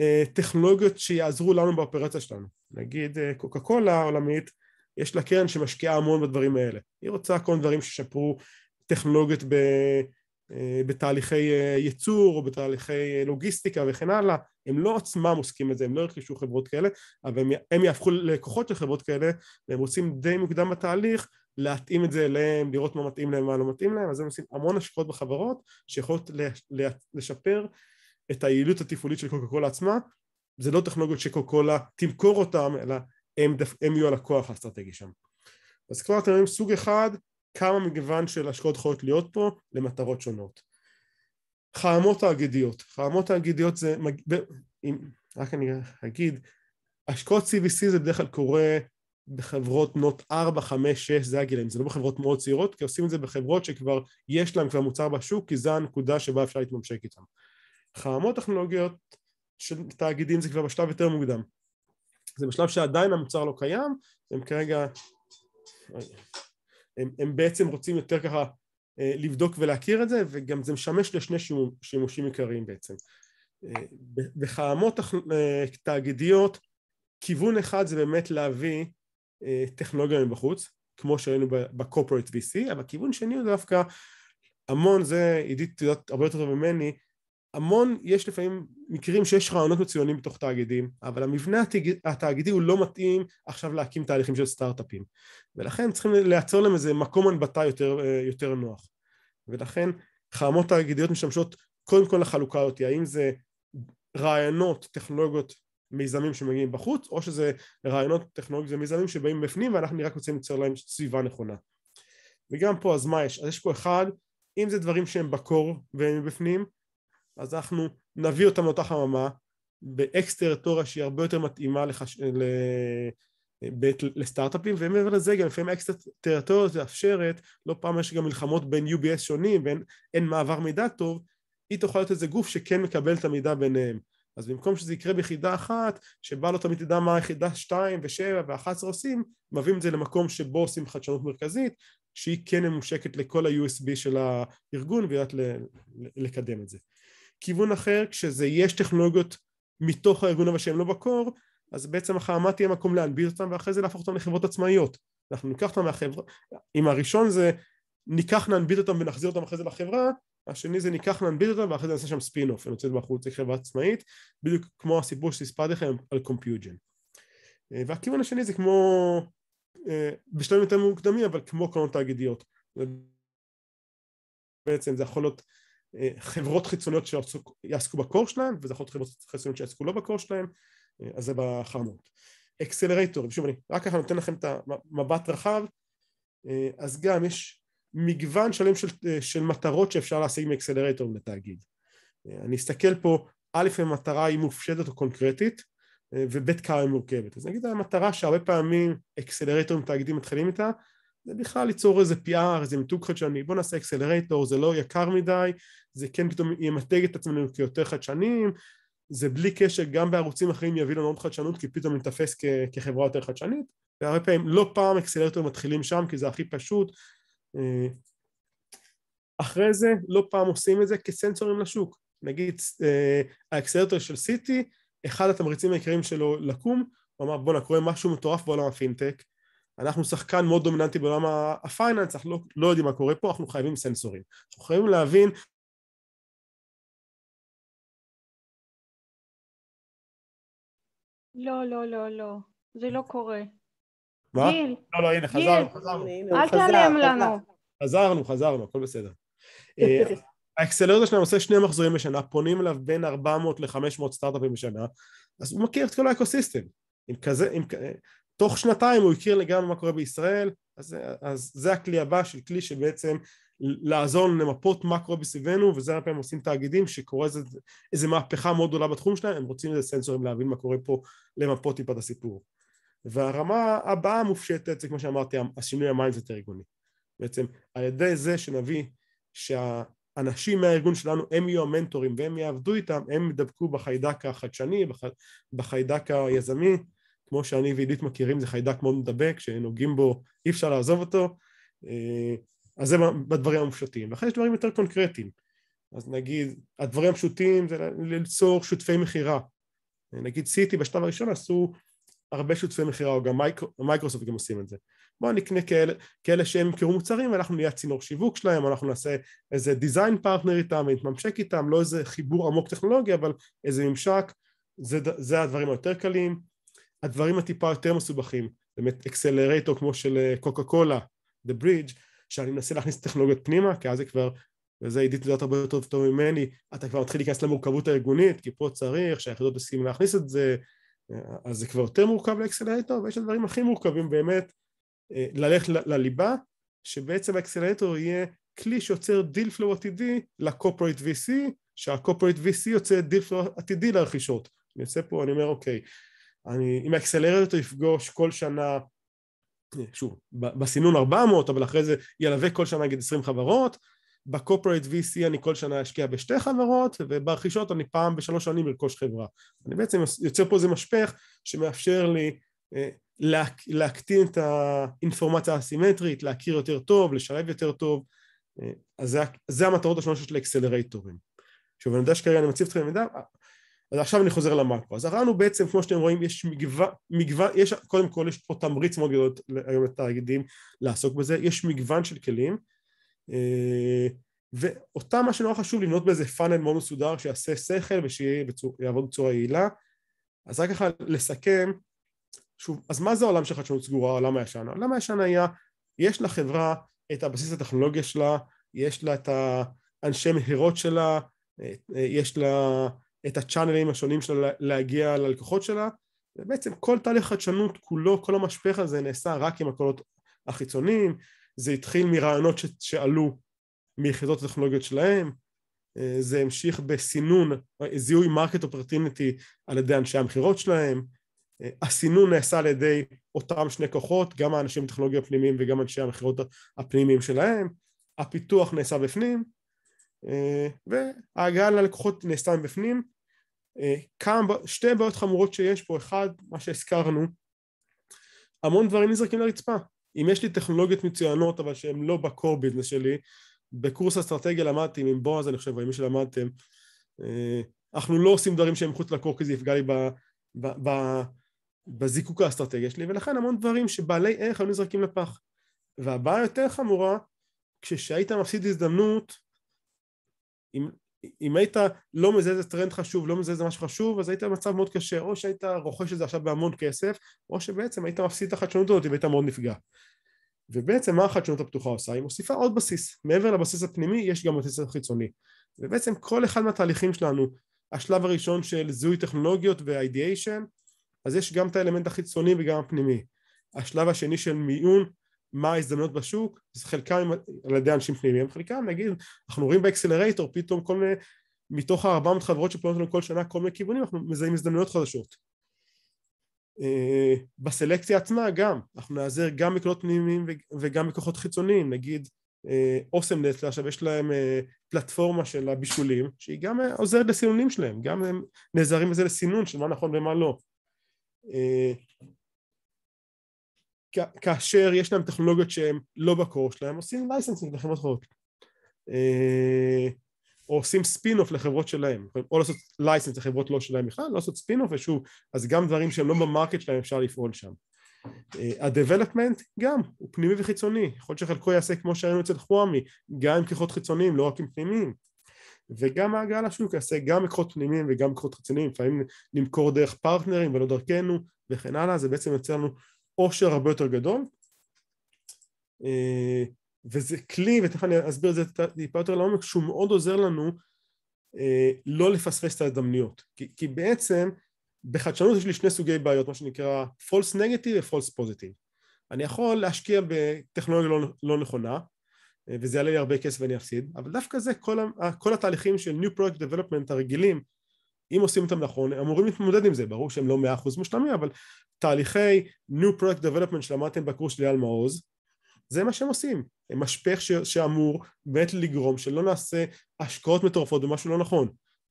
אה, טכנולוגיות שיעזרו לנו באופרציה שלנו נגיד אה, קוקה קולה העולמית יש לה קרן שמשקיעה המון בדברים האלה היא רוצה כל מיני דברים שישפרו טכנולוגיות ב... אה, בתהליכי אה, ייצור או בתהליכי אה, לוגיסטיקה וכן הלאה, הם לא עצמם עוסקים בזה, הם לא ירכשו חברות כאלה, אבל הם, הם יהפכו ללקוחות של חברות כאלה, והם רוצים די מוקדם בתהליך להתאים את זה אליהם, לראות מה מתאים להם, ומה לא מתאים להם, אז הם עושים המון השקעות בחברות שיכולות לשפר את היעילות התפעולית של קוקה קולה עצמה, זה לא טכנולוגיות שקוקה קולה תמכור אותם, אלא הם, הם יהיו הלקוח האסטרטגי שם. אז כבר אתם רואים סוג אחד כמה מגוון של השקעות יכולות להיות פה למטרות שונות. חרמות תאגידיות, חרמות תאגידיות זה, מג... ב... אם... רק אני אגיד, השקעות CVC זה בדרך כלל קורה בחברות בנות 4, 5, 6, זה הגילאים, זה לא בחברות מאוד צעירות, כי עושים את זה בחברות שכבר יש להם כבר מוצר בשוק, כי זו הנקודה שבה אפשר להתממשק איתם. חרמות טכנולוגיות של תאגידים זה כבר בשלב יותר מוקדם. זה בשלב שעדיין המוצר לא קיים, הם כרגע... הם, הם בעצם רוצים יותר ככה אה, לבדוק ולהכיר את זה, וגם זה משמש לשני שימושים עיקריים בעצם. אה, בחממות אה, תאגידיות, כיוון אחד זה באמת להביא טכנולוגיה מבחוץ, כמו שראינו ב-corporate VC, אבל כיוון שני הוא דווקא המון זה, עידית יודעת הרבה יותר טוב ממני, המון, יש לפעמים מקרים שיש רעיונות מצוינים בתוך תאגידים, אבל המבנה התאג... התאגידי הוא לא מתאים עכשיו להקים תהליכים של סטארט-אפים. ולכן צריכים לייצר להם איזה מקום הנבטה יותר, אה, יותר נוח. ולכן חממות תאגידיות משמשות קודם כל לחלוקה הזאת, האם זה רעיונות, טכנולוגיות, מיזמים שמגיעים בחוץ, או שזה רעיונות, טכנולוגיות ומיזמים שבאים בפנים ואנחנו רק רוצים ליצור להם סביבה נכונה. וגם פה, אז מה יש? אז יש פה אחד, אם זה דברים שהם בקור והם בפנים, אז אנחנו נביא אותם לאותה חממה באקס-טריטוריה שהיא הרבה יותר מתאימה לחש... ל... ב... לסטארט-אפים ומעבר לזה גם לפעמים אקסטריטוריה תאפשרת לא פעם יש גם מלחמות בין UBS שונים ואין מעבר מידע טוב היא תוכל להיות איזה גוף שכן מקבל את המידע ביניהם אז במקום שזה יקרה ביחידה אחת שבה לא תמיד תדע מה היחידה 2 ו-7 ו-11 עושים מביאים את זה למקום שבו עושים חדשנות מרכזית שהיא כן ממושקת לכל ה-USB של הארגון ויודעת לקדם את זה כיוון אחר כשזה יש טכנולוגיות מתוך הארגון אבל שהן לא בקור אז בעצם החממה תהיה מקום להנביט אותן ואחרי זה להפוך אותן לחברות עצמאיות אנחנו ניקח אותן מהחברה אם הראשון זה ניקח ננביט אותן ונחזיר אותן אחרי זה לחברה השני זה ניקח ננביט אותן ואחרי זה נעשה שם ספין אוף ונוצאת בחוץ לחברה עצמאית בדיוק כמו הסיפור שהספרתי לכם על קומפיוג'ן אה, והכיוון השני זה כמו אה, בשלבים יותר מוקדמים אבל כמו קרנות תאגידיות בעצם זה יכול להיות אה, חברות חיצוניות שיעסקו בקור שלהם, וזה יכול להיות חברות חיצוניות שיעסקו לא בקור שלהם, אה, אז זה בחרמות. אקסלרטורים, שוב, אני רק ככה נותן לכם את המבט רחב, אה, אז גם יש מגוון שלם של, של מטרות שאפשר להשיג מאקסלרטורים לתאגיד. אני אסתכל פה, א', אם המטרה היא מופשטת או קונקרטית, וב', כמה היא מורכבת. אז נגיד המטרה שהרבה פעמים אקסלרטורים תאגידים מתחילים איתה, זה בכלל ליצור איזה PR, איזה מיתוג חדשני, בוא נעשה אקסלרטור, זה לא יקר מדי, זה כן פתאום ימתג את עצמנו כיותר חדשנים, זה בלי קשר גם בערוצים אחרים יביא לנו עוד חדשנות כי פתאום ניתפס כחברה יותר חדשנית והרבה פעמים לא פעם אקסלרטורים מתחילים שם כי זה הכי פשוט אה, אחרי זה לא פעם עושים את זה כסנסורים לשוק נגיד האקסלרטור אה, של סיטי אחד התמריצים העיקריים שלו לקום הוא אמר בואנה קורה משהו מטורף בעולם הפינטק אנחנו שחקן מאוד דומיננטי בעולם הפייננס, אנחנו לא, לא יודעים מה קורה פה, אנחנו חייבים סנסורים. אנחנו חייבים להבין לא, לא, לא, לא, זה לא קורה. מה? גיל. לא, לא, הנה, חזרנו, חזרנו. אל תעלם לנו. חזרנו, חזרנו, הכל בסדר. אה, האקסלרטור שלנו עושה שני מחזורים בשנה, פונים אליו בין 400 ל-500 סטארט-אפים בשנה, אז הוא מכיר את כל האקוסיסטם. עם כזה, עם, תוך שנתיים הוא הכיר לגמרי מה קורה בישראל, אז, אז זה הכלי הבא של כלי שבעצם לעזור למפות מה קורה בסביבנו וזה הרבה פעמים עושים תאגידים שקורה איזה, איזה מהפכה מאוד גדולה בתחום שלהם הם רוצים איזה סנסורים להבין מה קורה פה למפות טיפה את הסיפור והרמה הבאה המופשטת זה כמו שאמרתי השינוי המיינדסט הארגוני בעצם על ידי זה שנביא שהאנשים מהארגון שלנו הם יהיו המנטורים והם יעבדו איתם הם ידבקו בחיידק החדשני בח... בחיידק היזמי כמו שאני ועידית מכירים, זה חיידק מאוד מדבק, שנוגעים בו, אי אפשר לעזוב אותו. אה, אז זה בדברים המפשוטים. ואחרי יש דברים יותר קונקרטיים. אז נגיד, הדברים הפשוטים זה ליצור שותפי מכירה. נגיד סיטי בשלב הראשון עשו הרבה שותפי מכירה, או גם מייקר, מייקרוסופט גם עושים את זה. בואו נקנה כאלה, כאלה שהם ימכרו מוצרים ואנחנו נהיה צינור שיווק שלהם, אנחנו נעשה איזה דיזיין פרטנר איתם נתממשק איתם, לא איזה חיבור עמוק טכנולוגי, אבל איזה ממשק, זה, זה הדברים היותר קלים. הדברים הטיפה יותר מסובכים, באמת אקסלרטור כמו של קוקה אה, קולה, The Bridge, שאני מנסה להכניס טכנולוגיות פנימה, כי אז זה כבר, וזה עידית יודעת הרבה יותר טוב ממני, אתה כבר מתחיל להיכנס למורכבות הארגונית, כי פה צריך שהיחידות יסכימו להכניס את זה, אה, אז זה כבר יותר מורכב לאקסלרטור, ויש הדברים הכי מורכבים באמת, אה, ללכת לליבה, שבעצם האקסלרטור יהיה כלי שיוצר דיל פלואו עתידי לקופרייט VC, שהקופרייט VC יוצא דיל פלואו עתידי לרכישות. אני יוצא פה, אני אומר אוקיי, okay, אני, עם האקסלרטור יפגוש כל שנה, אה, שוב, בסינון 400, אבל אחרי זה ילווה כל שנה נגיד 20 חברות, בקופרייט VC אני כל שנה אשקיע בשתי חברות, וברכישות אני פעם בשלוש שנים ארכוש חברה. אני בעצם יוצר פה איזה משפך שמאפשר לי אה, לה, להקטין את האינפורמציה האסימטרית, להכיר יותר טוב, לשלב יותר טוב, אה, אז זה, זה המטרות השונות של אקסלרטורים. שוב, אני יודע שכרגע אני מציב אתכם במידה, אז עכשיו אני חוזר למאקרו. אז הרעיון בעצם, כמו שאתם רואים, יש מגוון, מגוון יש, קודם כל יש פה תמריץ מאוד גדול היום לתאגידים לעסוק בזה, יש מגוון של כלים, אה, ואותה מה שנורא חשוב לבנות באיזה פאנל מאוד מסודר, שיעשה שכל ושיעבוד בצורה יעילה. אז רק ככה לסכם, שוב, אז מה זה העולם של חדשנות סגורה, העולם הישן? העולם הישן היה, יש לחברה את הבסיס הטכנולוגיה שלה, יש לה את האנשי מהירות שלה, אה, אה, יש לה את הצ'אנלים השונים שלה להגיע ללקוחות שלה ובעצם כל תהליך חדשנות כולו, כל המשפך הזה נעשה רק עם הקולות החיצוניים זה התחיל מרעיונות ש- שעלו מיחידות הטכנולוגיות שלהם אה, זה המשיך בסינון, זיהוי מרקט אופרטיניטי על ידי אנשי המכירות שלהם אה, הסינון נעשה על ידי אותם שני כוחות, גם האנשים בטכנולוגיה הפנימיים וגם אנשי המכירות הפנימיים שלהם, הפיתוח נעשה בפנים, אה, וההגעה ללקוחות נעשתה מבפנים, אה, כמה, שתי בעיות חמורות שיש פה, אחד, מה שהזכרנו, המון דברים נזרקים לרצפה. אם יש לי טכנולוגיות מצוינות אבל שהן לא בקור ביזנס שלי, בקורס אסטרטגיה למדתי, עם בועז אני חושב, או עם מי שלמדתם, אה, אנחנו לא עושים דברים שהם מחוץ לקור כי זה יפגע לי ב, ב, ב, בזיקוק האסטרטגיה שלי, ולכן המון דברים שבעלי ערך היו נזרקים לפח. והבעיה יותר חמורה, כשהיית מפסיד הזדמנות, אם אם היית לא מזהה איזה טרנד חשוב, לא מזהה איזה משהו חשוב, אז היית במצב מאוד קשה, או שהיית רוכש את זה עכשיו בהמון כסף, או שבעצם היית מפסיד את החדשנות הזאת והיית מאוד נפגע. ובעצם מה החדשנות הפתוחה עושה? היא מוסיפה עוד בסיס, מעבר לבסיס הפנימי יש גם בסיס החיצוני. ובעצם כל אחד מהתהליכים שלנו, השלב הראשון של זיהוי טכנולוגיות ו-ideation, אז יש גם את האלמנט החיצוני וגם הפנימי. השלב השני של מיון מה ההזדמנות בשוק, אז חלקם על ידי אנשים פנימיים, חלקם נגיד, אנחנו רואים באקסלרייטור פתאום כל מיני, מתוך ה-400 חברות שפונות לנו כל שנה כל מיני כיוונים, אנחנו מזהים הזדמנויות חדשות. אה, בסלקציה עצמה גם, אנחנו נעזר גם מקולות פנימיים וגם מכוחות חיצוניים, נגיד אוסם נט, עכשיו יש להם אה, פלטפורמה של הבישולים, שהיא גם אה, עוזרת לסינונים שלהם, גם הם נעזרים בזה לסינון של מה נכון ומה לא. כאשר יש להם טכנולוגיות שהן לא בקור שלהם, עושים לייסנסים לחברות אחרות. אה, או עושים ספינוף לחברות שלהם, או לעשות לייסנס לחברות לא שלהם בכלל, לא לעשות ספינוף ושוב, אז גם דברים שהם לא במרקט שלהם אפשר לפעול שם. הדבלפמנט אה, גם, הוא פנימי וחיצוני, יכול להיות שחלקו יעשה כמו שראינו אצל חוואמי, גם עם כיחות חיצוניים, לא רק עם פנימיים. וגם ההגעה לשוק יעשה גם כוחות פנימיים וגם כוחות חיצוניים, לפעמים למכור דרך פרטנרים ולא דרכנו וכן הלאה, זה בעצם יוצר לנו עושר הרבה יותר גדול אה, וזה כלי, ותכף אני אסביר את זה טיפה יותר לעומק, שהוא מאוד עוזר לנו אה, לא לפספס את ההזדמנויות כי, כי בעצם בחדשנות יש לי שני סוגי בעיות, מה שנקרא false negative ו-false positive אני יכול להשקיע בטכנולוגיה לא, לא נכונה אה, וזה יעלה לי הרבה כסף ואני אפסיד, אבל דווקא זה כל, כל התהליכים של New Project Development הרגילים אם עושים אותם נכון, הם אמורים להתמודד עם זה, ברור שהם לא מאה אחוז מושלמים, אבל תהליכי New Product Development שלמדתם בקורס של אייל מעוז, זה מה שהם עושים, הם משפך ש- שאמור באמת לגרום שלא נעשה השקעות מטורפות במשהו לא נכון.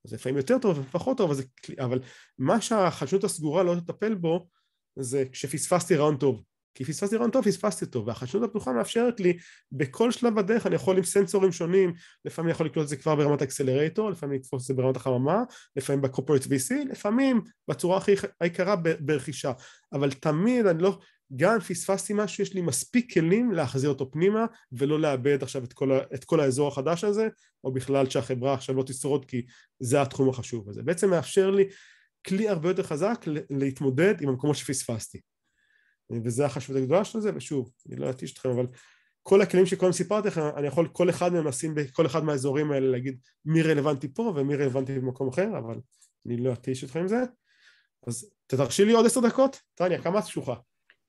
זה לפעמים יותר טוב ופחות טוב, אבל, זה, אבל מה שהחדשנות הסגורה לא תטפל בו, זה כשפספסתי רעיון טוב. כי פספסתי רעיון טוב, פספסתי אותו, והחדשנות הפתוחה מאפשרת לי בכל שלב בדרך, אני יכול עם סנסורים שונים, לפעמים יכול לקלוט את זה כבר ברמת האקסלרטור, לפעמים לתפוס את זה ברמת החממה, לפעמים בקורפורט VC, לפעמים בצורה הכי היקרה ברכישה, אבל תמיד אני לא, גם פספסתי משהו, יש לי מספיק כלים להחזיר אותו פנימה, ולא לאבד עכשיו את כל, ה, את כל האזור החדש הזה, או בכלל שהחברה עכשיו לא תשרוד כי זה התחום החשוב הזה. בעצם מאפשר לי כלי הרבה יותר חזק להתמודד עם המקומות שפספסתי. וזו החשיבות הגדולה של זה, ושוב, אני לא אטיש אתכם, אבל כל הכלים שקודם סיפרתי לכם, אני יכול כל אחד מהם לשים בכל אחד מהאזורים האלה, להגיד מי רלוונטי פה ומי רלוונטי במקום אחר, אבל אני לא אטיש אתכם עם זה. אז תתרשי לי עוד עשר דקות? טניה, כמה את קשוחה?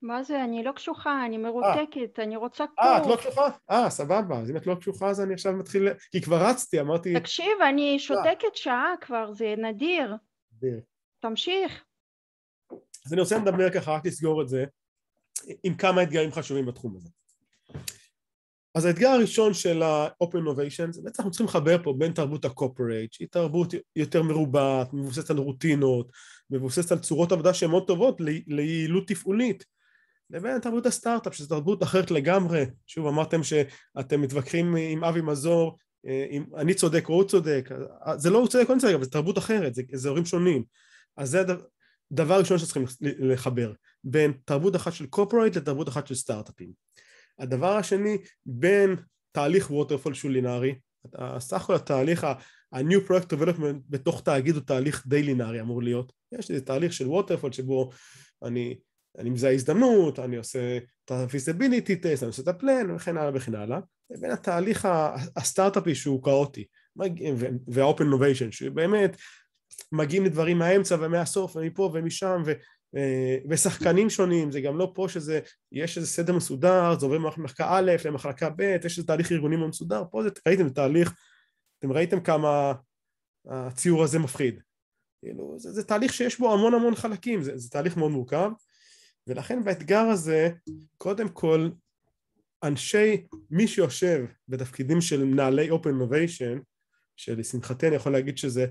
מה זה, אני לא קשוחה, אני אה. מרותקת, 아, אני רוצה קורס. אה, את לא קשוחה? אה, סבבה, אז אם את לא קשוחה אז אני עכשיו מתחיל, כי כבר רצתי, אמרתי... תקשיב, אני אה. שותקת שעה כבר, זה נדיר. נדיר. תמשיך. אז אני רוצה לדבר ככה, רק לסגור את זה. עם כמה אתגרים חשובים בתחום הזה. אז האתגר הראשון של ה-open innovation זה בעצם אנחנו צריכים לחבר פה בין תרבות ה-corporate שהיא תרבות יותר מרובעת, מבוססת על רוטינות, מבוססת על צורות עבודה שהן מאוד טובות ליעילות תפעולית לבין תרבות הסטארט-אפ שזו תרבות אחרת לגמרי שוב אמרתם שאתם מתווכחים עם אבי מזור אם אה, אני צודק או הוא צודק זה לא הוא צודק או אני צודק אבל זו תרבות אחרת זה, זה הורים שונים אז זה הדבר הראשון שצריכים לחבר בין תרבות אחת של קורפורייט לתרבות אחת של סטארט-אפים. הדבר השני, בין תהליך ווטרפול שהוא לינארי, סך הכל התהליך, ה-new project development בתוך תאגיד הוא תהליך די לינארי אמור להיות. יש איזה תהליך של ווטרפול שבו אני, אני מזהה הזדמנות, אני עושה את ה-feasibility test, אני עושה את הפלן וכן הלאה וכן הלאה, לבין התהליך הסטארט-אפי שהוא כאוטי, וה-open innovation, שבאמת מגיעים לדברים מהאמצע ומהסוף ומפה ומשם ו- אה, ושחקנים שונים, זה גם לא פה שזה, יש איזה סדר מסודר, זה עובר ממחלקה א' למחלקה ב', יש איזה תהליך ארגוני מאוד מסודר, פה זה, ראיתם תהליך, אתם ראיתם כמה הציור הזה מפחיד. כאילו, זה, זה תהליך שיש בו המון המון חלקים, זה, זה תהליך מאוד מורכב, ולכן באתגר הזה, קודם כל, אנשי, מי שיושב בתפקידים של מנהלי אופן Innovation, שלשמחתי אני יכול להגיד שזה,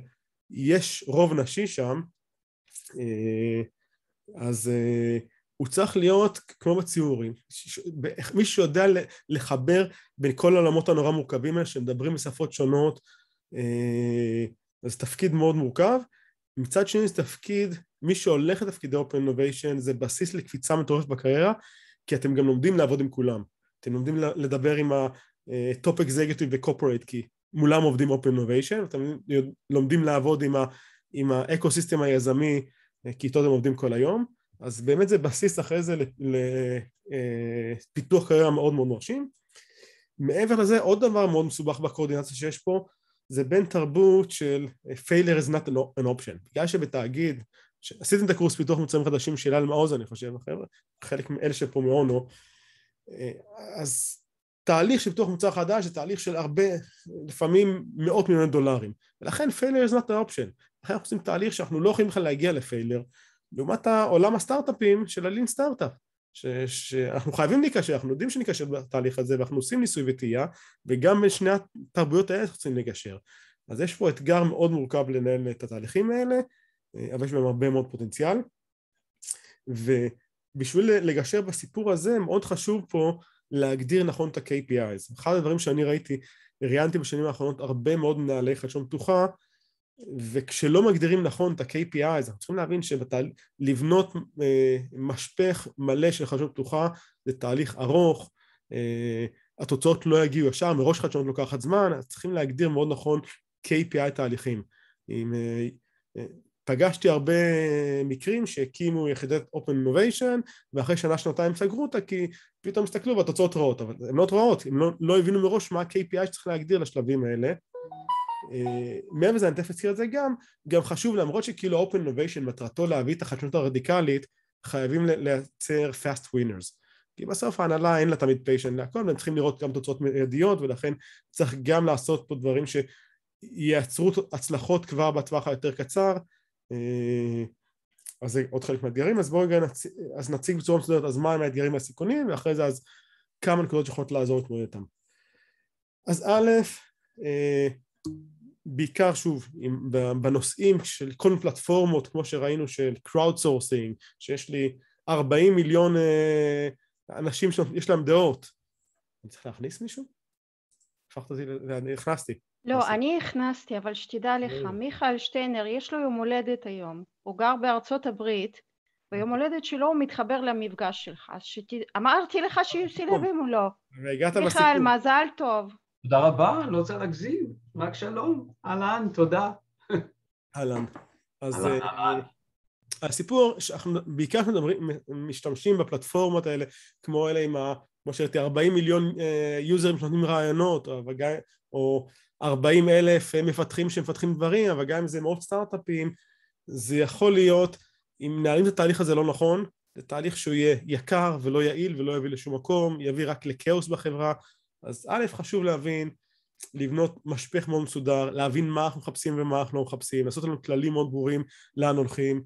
יש רוב נשי שם, אה, אז uh, הוא צריך להיות כמו בציורים, מישהו שיודע לחבר בין כל העולמות הנורא מורכבים האלה שמדברים בשפות שונות, uh, זה אה, תפקיד מאוד מורכב. מצד שני זה תפקיד, מי שהולך לתפקידי Open Innovation זה בסיס לקפיצה מטורפת בקריירה, כי אתם גם לומדים לעבוד עם כולם. אתם לומדים לדבר עם ה-top אה, executive ו-corporate, כי מולם עובדים Open Innovation, אתם לומדים לעבוד עם האקו-סיסטם היזמי, כי איתו אתם עובדים כל היום, אז באמת זה בסיס אחרי זה לפיתוח אה, קריירה מאוד מאוד מרשים. מעבר לזה עוד דבר מאוד מסובך בקואורדינציה שיש פה זה בין תרבות של אה, failure is not an option בגלל שבתאגיד עשיתם את הקורס פיתוח מוצרים חדשים של אל מעוז אני חושב חבר'ה, חלק מאלה שפה מאונו אה, אז תהליך של פיתוח מוצר חדש זה תהליך של הרבה לפעמים מאות מיליוני דולרים ולכן failure is not an option לכן אנחנו עושים תהליך שאנחנו לא יכולים בכלל להגיע לפיילר, לעומת העולם הסטארט-אפים של הלין סטארט-אפ, ש, שאנחנו חייבים להיקשר, אנחנו יודעים שניגשר בתהליך הזה ואנחנו עושים ניסוי וטעייה וגם בין שני התרבויות האלה אנחנו רוצים לגשר אז יש פה אתגר מאוד מורכב לנהל את התהליכים האלה אבל יש בהם הרבה מאוד פוטנציאל ובשביל לגשר בסיפור הזה מאוד חשוב פה להגדיר נכון את ה kpi אחד הדברים שאני ראיתי, ראיינתי בשנים האחרונות הרבה מאוד מנהלי חדשון פתוחה וכשלא מגדירים נכון את ה-KPI, אז אנחנו צריכים להבין שלבנות אה, משפך מלא של חדשנות פתוחה זה תהליך ארוך, אה, התוצאות לא יגיעו ישר, מראש חדשנות לוקחת זמן, אז צריכים להגדיר מאוד נכון KPI תהליכים. אם, אה, אה, פגשתי הרבה מקרים שהקימו יחידת Open Innovation ואחרי שנה-שנתיים סגרו אותה כי פתאום הסתכלו והתוצאות רעות, אבל הן לא רעות, הם לא, לא הבינו מראש מה ה-KPI שצריך להגדיר לשלבים האלה מעבר לזה אני תכף אזכיר את זה גם, גם חשוב למרות שכאילו open innovation מטרתו להביא את החדשנות הרדיקלית, חייבים לייצר fast winners. כי בסוף ההנהלה אין לה תמיד פיישן להכל, והם צריכים לראות גם תוצאות מיידיות, ולכן צריך גם לעשות פה דברים שייצרו הצלחות כבר בטווח היותר קצר. אה, אז זה עוד חלק מהאתגרים, אז בואו רגע נצ... נציג בצורה מסודרת אז מה הם האתגרים והסיכונים, ואחרי זה אז כמה נקודות שיכולות לעזור להתמודד איתם. אז א', אה, בעיקר שוב עם, בנושאים של כל פלטפורמות כמו שראינו של crowd sourcing שיש לי 40 מיליון אה, אנשים שיש להם דעות אני צריך להכניס מישהו? הפכת אותי, ואני הכנסתי לא, נכנסתי. אני הכנסתי אבל שתדע אה. לך מיכאל שטיינר יש לו יום הולדת היום הוא גר בארצות הברית ביום אה. הולדת שלו הוא מתחבר למפגש שלך שת... אמרתי לך אה, שיהיו נכון. סילבים או לא מיכאל מזל טוב תודה רבה, לא צריך להגזים, רק שלום, אהלן, תודה. אהלן. אז אה, הסיפור, שאנחנו בעיקר מדברים, משתמשים בפלטפורמות האלה, כמו אלה עם ה... כמו שראיתי, 40 מיליון אה, יוזרים שנותנים רעיונות, או 40 אלף אה, מפתחים שמפתחים דברים, אבל גם אם זה מאות סטארט-אפים, זה יכול להיות, אם מנהלים את התהליך הזה לא נכון, זה תהליך שהוא יהיה יקר ולא יעיל ולא יביא לשום מקום, יביא רק לכאוס בחברה, אז א', חשוב להבין, לבנות משפך מאוד מסודר, להבין מה אנחנו מחפשים ומה אנחנו לא מחפשים, לעשות לנו כללים מאוד ברורים לאן הולכים,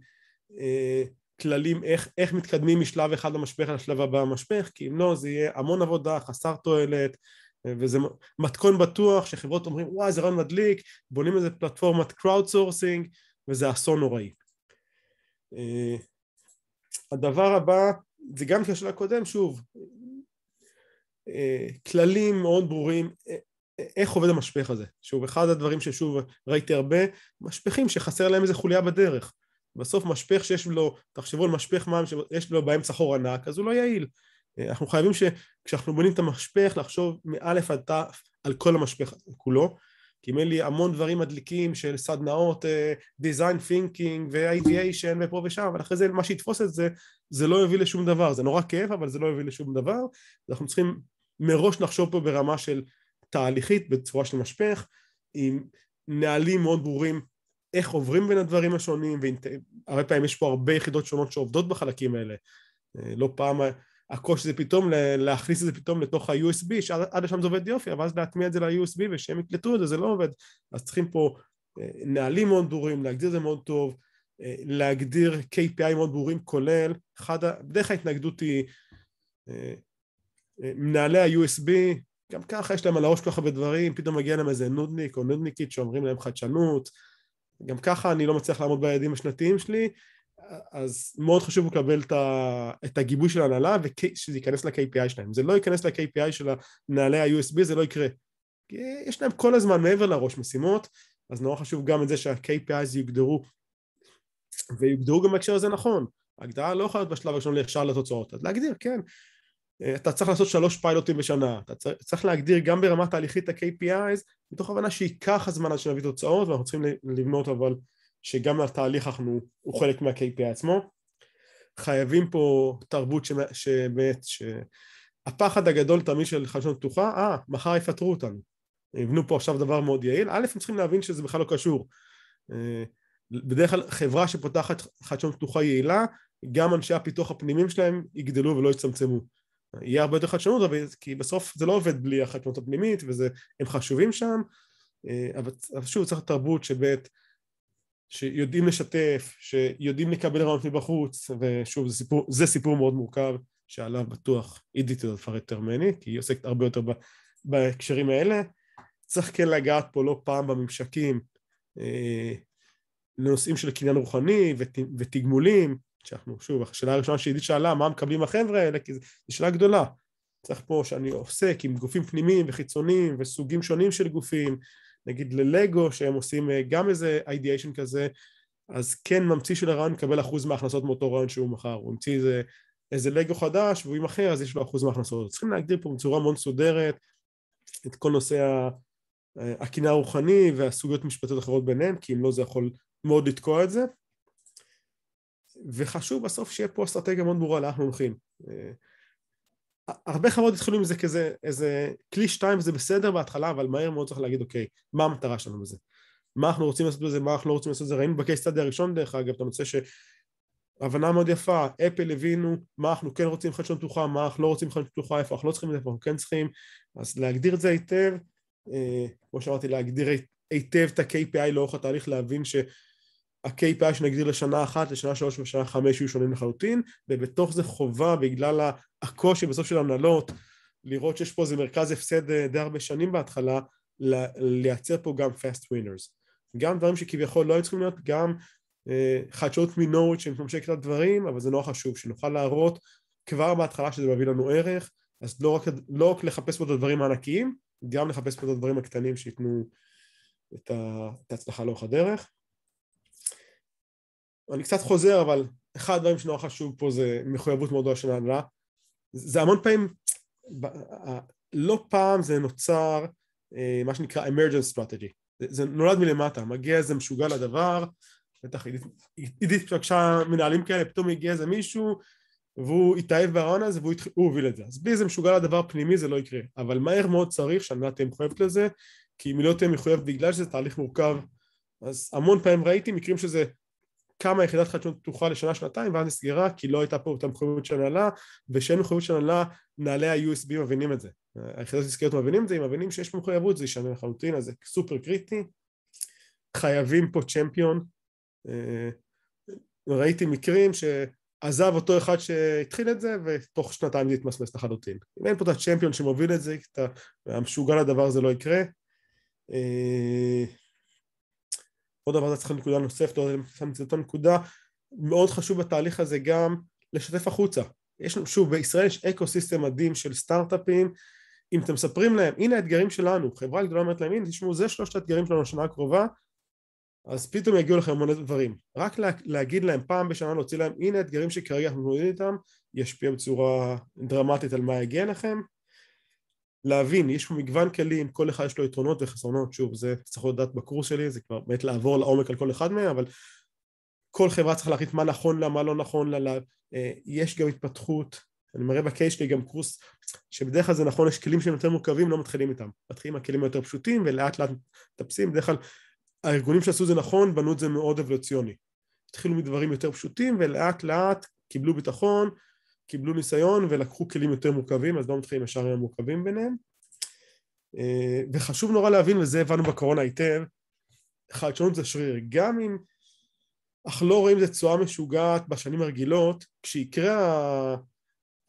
אה, כללים איך, איך מתקדמים משלב אחד במשפך לשלב הבא במשפך, כי אם לא זה יהיה המון עבודה, חסר תועלת, אה, וזה מתכון בטוח שחברות אומרים וואי זה רעיון מדליק, בונים איזה פלטפורמת קראוד סורסינג, וזה אסון נוראי. אה, הדבר הבא זה גם כשל הקודם, שוב, כללים מאוד ברורים איך עובד המשפך הזה, שהוא אחד הדברים ששוב ראיתי הרבה, משפכים שחסר להם איזה חוליה בדרך. בסוף משפך שיש לו, תחשבו על משפך מים שיש לו באמצע חור ענק, אז הוא לא יעיל. אנחנו חייבים שכשאנחנו בונים את המשפך לחשוב מאלף עד תף על כל המשפך כולו, כי אם אין לי המון דברים מדליקים של סדנאות, אה, design thinking ו-ideation ופה ושם, אבל אחרי זה מה שיתפוס את זה, זה לא יביא לשום דבר, זה נורא כיף, אבל זה לא יביא לשום דבר, אנחנו צריכים מראש נחשוב פה ברמה של תהליכית בצורה של משפך עם נהלים מאוד ברורים איך עוברים בין הדברים השונים והרבה פעמים יש פה הרבה יחידות שונות שעובדות בחלקים האלה אה, לא פעם הקושי זה פתאום להכניס את זה פתאום לתוך ה-USB שעד לשם זה עובד יופי אבל אז להטמיע את זה ל-USB ושהם יקלטו את זה זה לא עובד אז צריכים פה אה, נהלים מאוד ברורים להגדיר את זה מאוד טוב אה, להגדיר KPI מאוד ברורים כולל, אחד, בדרך כלל ההתנגדות היא אה, מנהלי ה-USB, גם ככה יש להם על הראש כל כך הרבה דברים, פתאום מגיע להם איזה נודניק או נודניקית שאומרים להם חדשנות, גם ככה אני לא מצליח לעמוד ביעדים השנתיים שלי, אז מאוד חשוב לקבל את הגיבוי של ההנהלה ושזה ייכנס ל-KPI שלהם. זה לא ייכנס ל-KPI של מנהלי ה-USB, זה לא יקרה. כי יש להם כל הזמן מעבר לראש משימות, אז נורא חשוב גם את זה שה-KPIs יוגדרו, ויוגדרו גם בהקשר הזה נכון. ההגדרה לא יכולה להיות בשלב הראשון לישר לתוצאות, אז להגדיר, כן, אה, אתה צריך לעשות שלוש פיילוטים בשנה, אתה צריך צריך להגדיר גם ברמה תהליכית את-KPIs, ה מתוך הבנה שייקח הזמן עד שנביא תוצאות ואנחנו צריכים לבנות אבל שגם התהליך אנחנו, הוא חלק מה-KPI עצמו. חייבים פה תרבות שבאמת, שהפחד הגדול תמיד של חדשנות פתוחה, אה, מחר יפטרו אותנו. יבנו פה עכשיו דבר מאוד יעיל, א' הם צריכים להבין שזה בכלל לא קשור. אה, בדרך כלל חברה שפותחת חדשנות פתוחה יעילה, גם אנשי הפיתוח הפנימיים שלהם יגדלו ולא יצמצמו. יהיה הרבה יותר חדשנות, כי בסוף זה לא עובד בלי החדשנות הפנימית, והם חשובים שם, אה, אבל שוב צריך תרבות שבית, שיודעים לשתף, שיודעים לקבל רעיונות מבחוץ, ושוב זה סיפור, זה סיפור מאוד מורכב, שעליו בטוח עידית תפרט יותר ממני, כי היא עוסקת הרבה יותר בהקשרים האלה. צריך כן לגעת פה לא פעם בממשקים אה, לנושאים של קניין רוחני ות, ותגמולים, שאנחנו, שוב, השאלה הראשונה שעידית שאלה, מה מקבלים החבר'ה האלה, כי זו שאלה גדולה. צריך פה שאני עוסק עם גופים פנימיים וחיצוניים וסוגים שונים של גופים, נגיד ללגו שהם עושים אה, גם איזה אידיאשן כזה, אז כן ממציא של הרעיון מקבל אחוז מההכנסות מאותו רעיון שהוא מכר, הוא המציא איזה, איזה לגו חדש והוא ימכר אז יש לו אחוז מההכנסות. צריכים להגדיר פה בצורה מאוד מסודרת את כל נושא הקנאה הרוחני והסוגיות המשפטיות האחרות ביניהם, כי אם לא זה יכול מאוד לתקוע את זה. וחשוב בסוף שיהיה פה אסטרטגיה מאוד ברורה לאן אנחנו הולכים. אה, הרבה חברות התחילו עם זה כזה, איזה כלי שתיים זה בסדר בהתחלה, אבל מהר מאוד צריך להגיד אוקיי, מה המטרה שלנו בזה? מה אנחנו רוצים לעשות בזה, מה אנחנו לא רוצים לעשות בזה, ראינו בקייס סטאדי הראשון דרך אגב, אתה מוצא שהבנה מאוד יפה, אפל הבינו מה אנחנו כן רוצים חדשנות פתוחה, מה אנחנו לא רוצים חדשנות פתוחה, איפה אנחנו לא צריכים, איפה אנחנו כן צריכים, אז להגדיר את זה היטב, אה, כמו שאמרתי, להגדיר היטב את ה-KPI לאורך התהליך, להבין ש... ה-KPI שנגדיר לשנה אחת, לשנה שלוש ולשנה חמש יהיו שונים לחלוטין, ובתוך זה חובה בגלל הקושי בסוף של הנהלות, לראות שיש פה איזה מרכז הפסד אה, די הרבה שנים בהתחלה, לייצר פה גם fast winners. גם דברים שכביכול לא היו צריכים להיות, גם אה, חדשות מינורית שמתממשקת לדברים, אבל זה נורא חשוב, שנוכל להראות כבר בהתחלה שזה מביא לנו ערך, אז לא רק, לא רק לחפש פה את הדברים הענקיים, גם לחפש פה את הדברים הקטנים שייתנו את ההצלחה לאורך הדרך. אני קצת חוזר, אבל אחד הדברים שנורא חשוב פה זה מחויבות מאוד גדולה של ההנהלה. זה המון פעמים, לא פעם זה נוצר אה, מה שנקרא emergence strategy. זה, נולד מלמטה, מגיע איזה משוגע לדבר, בטח עידית פגשה מנהלים כאלה, פתאום הגיע איזה מישהו והוא התאהב ברעיון הזה והוא התח... הוביל את זה. אז בלי איזה משוגע לדבר פנימי זה לא יקרה, אבל מהר מאוד צריך שהנהלה תהיה מחויבת לזה, כי אם היא לא תהיה מחויבת בגלל שזה תהליך מורכב, אז המון פעמים ראיתי מקרים שזה קמה יחידת חדשנות פתוחה לשנה-שנתיים ואז נסגרה כי לא הייתה פה את המחויבות של הנהלה ושאין מחויבות של הנהלה נהלי ה-USB מבינים את זה היחידות העסקיות מבינים את זה, אם מבינים שיש מחויבות זה ישנה לחלוטין אז זה סופר קריטי חייבים פה צ'מפיון אה, ראיתי מקרים שעזב אותו אחד שהתחיל את זה ותוך שנתיים זה התמסמס לחלוטין אם אין פה את הצ'מפיון שמוביל את זה המשוגע לדבר הזה לא יקרה אה, עוד דבר זה צריך נקודה נוספת, עוד שם את אותה נקודה מאוד חשוב בתהליך הזה גם לשתף החוצה. יש לנו, שוב, בישראל יש אקו סיסטם מדהים של סטארט-אפים, אם אתם מספרים להם, הנה האתגרים שלנו, חברה גדולה אומרת להם, הנה תשמעו, זה שלושת האתגרים שלנו לשנה הקרובה, אז פתאום יגיעו לכם המון דברים. רק לה, להגיד להם פעם בשנה, להוציא להם, הנה האתגרים שכרגע אנחנו מתמודדים איתם, ישפיע בצורה דרמטית על מה יגיע לכם, להבין, יש פה מגוון כלים, כל אחד יש לו יתרונות וחסרונות, שוב, זה צריך לדעת בקורס שלי, זה כבר באמת לעבור לעומק על כל אחד מהם, אבל כל חברה צריכה להחליט מה נכון לה, מה לא נכון לה, לה אה, יש גם התפתחות, אני מראה בקייס שלי גם קורס שבדרך כלל זה נכון, יש כלים שהם יותר מורכבים, לא מתחילים איתם, מתחילים עם הכלים היותר פשוטים ולאט לאט מטפסים, בדרך כלל הארגונים שעשו זה נכון בנו את זה מאוד אבולוציוני, התחילו מדברים יותר פשוטים ולאט לאט קיבלו ביטחון קיבלו ניסיון ולקחו כלים יותר מורכבים, אז לא מתחילים ישר עם המורכבים ביניהם. אה, וחשוב נורא להבין, וזה הבנו בקורונה היטב, חדשנות זה שריר. גם אם אנחנו לא רואים איזה תשואה משוגעת בשנים הרגילות, כשיקרה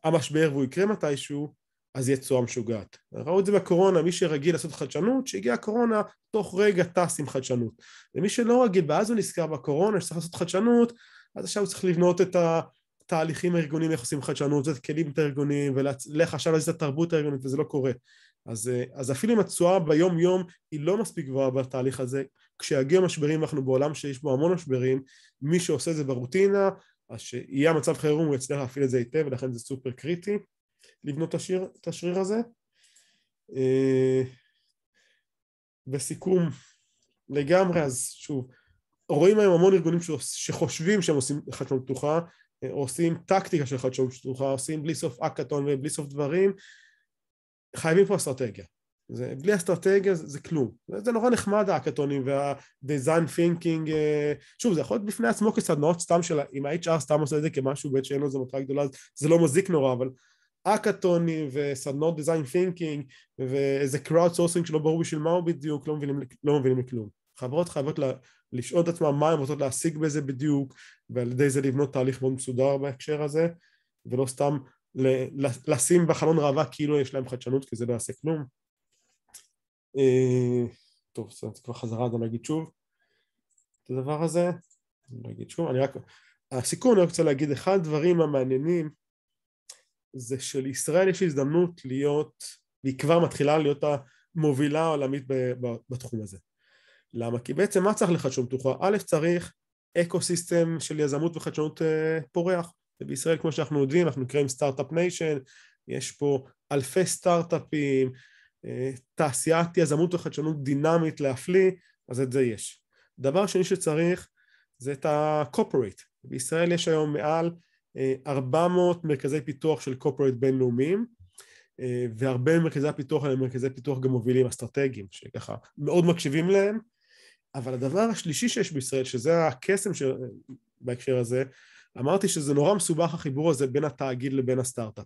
המשבר והוא יקרה מתישהו, אז יהיה תשואה משוגעת. ראו את זה בקורונה, מי שרגיל לעשות חדשנות, שהגיעה הקורונה, תוך רגע טס עם חדשנות. ומי שלא רגיל, ואז הוא נזכר בקורונה שצריך לעשות חדשנות, אז עכשיו הוא צריך לבנות את ה... תהליכים ארגוניים, איך עושים חדשנות, לתת כלים את הארגונים ולך עכשיו להזיז את התרבות הארגונית וזה לא קורה. אז, אה, אז אפילו אם התשואה ביום יום היא לא מספיק גבוהה בתהליך הזה, כשיגיעו משברים אנחנו בעולם שיש בו המון משברים, מי שעושה את זה ברוטינה, אז שיהיה המצב חירום הוא יצליח להפעיל את זה היטב ולכן זה סופר קריטי לבנות את השריר הזה. וסיכום, אה, לגמרי, אז שוב, רואים היום המון ארגונים שחושבים שהם עושים חדשנות פתוחה, עושים טקטיקה של חדשנות שטוחה, עושים בלי סוף אקאטון ובלי סוף דברים, חייבים פה אסטרטגיה. זה, בלי אסטרטגיה זה, זה כלום. זה, זה נורא נחמד האקאטונים והדיזיין פינקינג, אה, שוב זה יכול להיות בפני עצמו כסדנאות סתם של, אם ה-HR סתם עושה את זה כמשהו בעת שאין לו איזה מטרה גדולה, זה לא מזיק נורא, אבל אקאטונים וסדנות דיזיין פינקינג ואיזה קראוד סורסינג שלא ברור בשביל מה הוא בדיוק, לא מבינים, לא מבינים לכלום. חברות חייבות לשאול את עצמם מה הן רוצות להשיג בזה בדיוק, ועל ידי זה לבנות תהליך מאוד מסודר בהקשר הזה, ולא סתם לשים בחלון ראווה כאילו יש להם חדשנות, כי זה לא יעשה כלום. אה, טוב, זה כבר חזרה, אז אני אגיד שוב את הדבר הזה, אני לא אגיד שוב, אני רק, הסיכום, אני רק רוצה להגיד, אחד הדברים המעניינים זה שלישראל יש הזדמנות להיות, והיא כבר מתחילה להיות המובילה העולמית בתחום הזה. למה? כי בעצם מה צריך לחדשנות פתוחה? א', צריך אקו סיסטם של יזמות וחדשנות אה, פורח ובישראל כמו שאנחנו יודעים אנחנו נקראים סטארט-אפ ניישן יש פה אלפי סטארט-אפים אה, תעשיית יזמות וחדשנות דינמית להפליא אז את זה יש דבר שני שצריך זה את ה-corporate בישראל יש היום מעל 400 אה, מרכזי פיתוח של corporate בינלאומיים והרבה מרכזי הפיתוח האלה הם מרכזי פיתוח גם מובילים אסטרטגיים שככה מאוד מקשיבים להם אבל הדבר השלישי שיש בישראל, שזה הקסם ש... בהקשר הזה, אמרתי שזה נורא מסובך החיבור הזה בין התאגיד לבין הסטארט-אפ.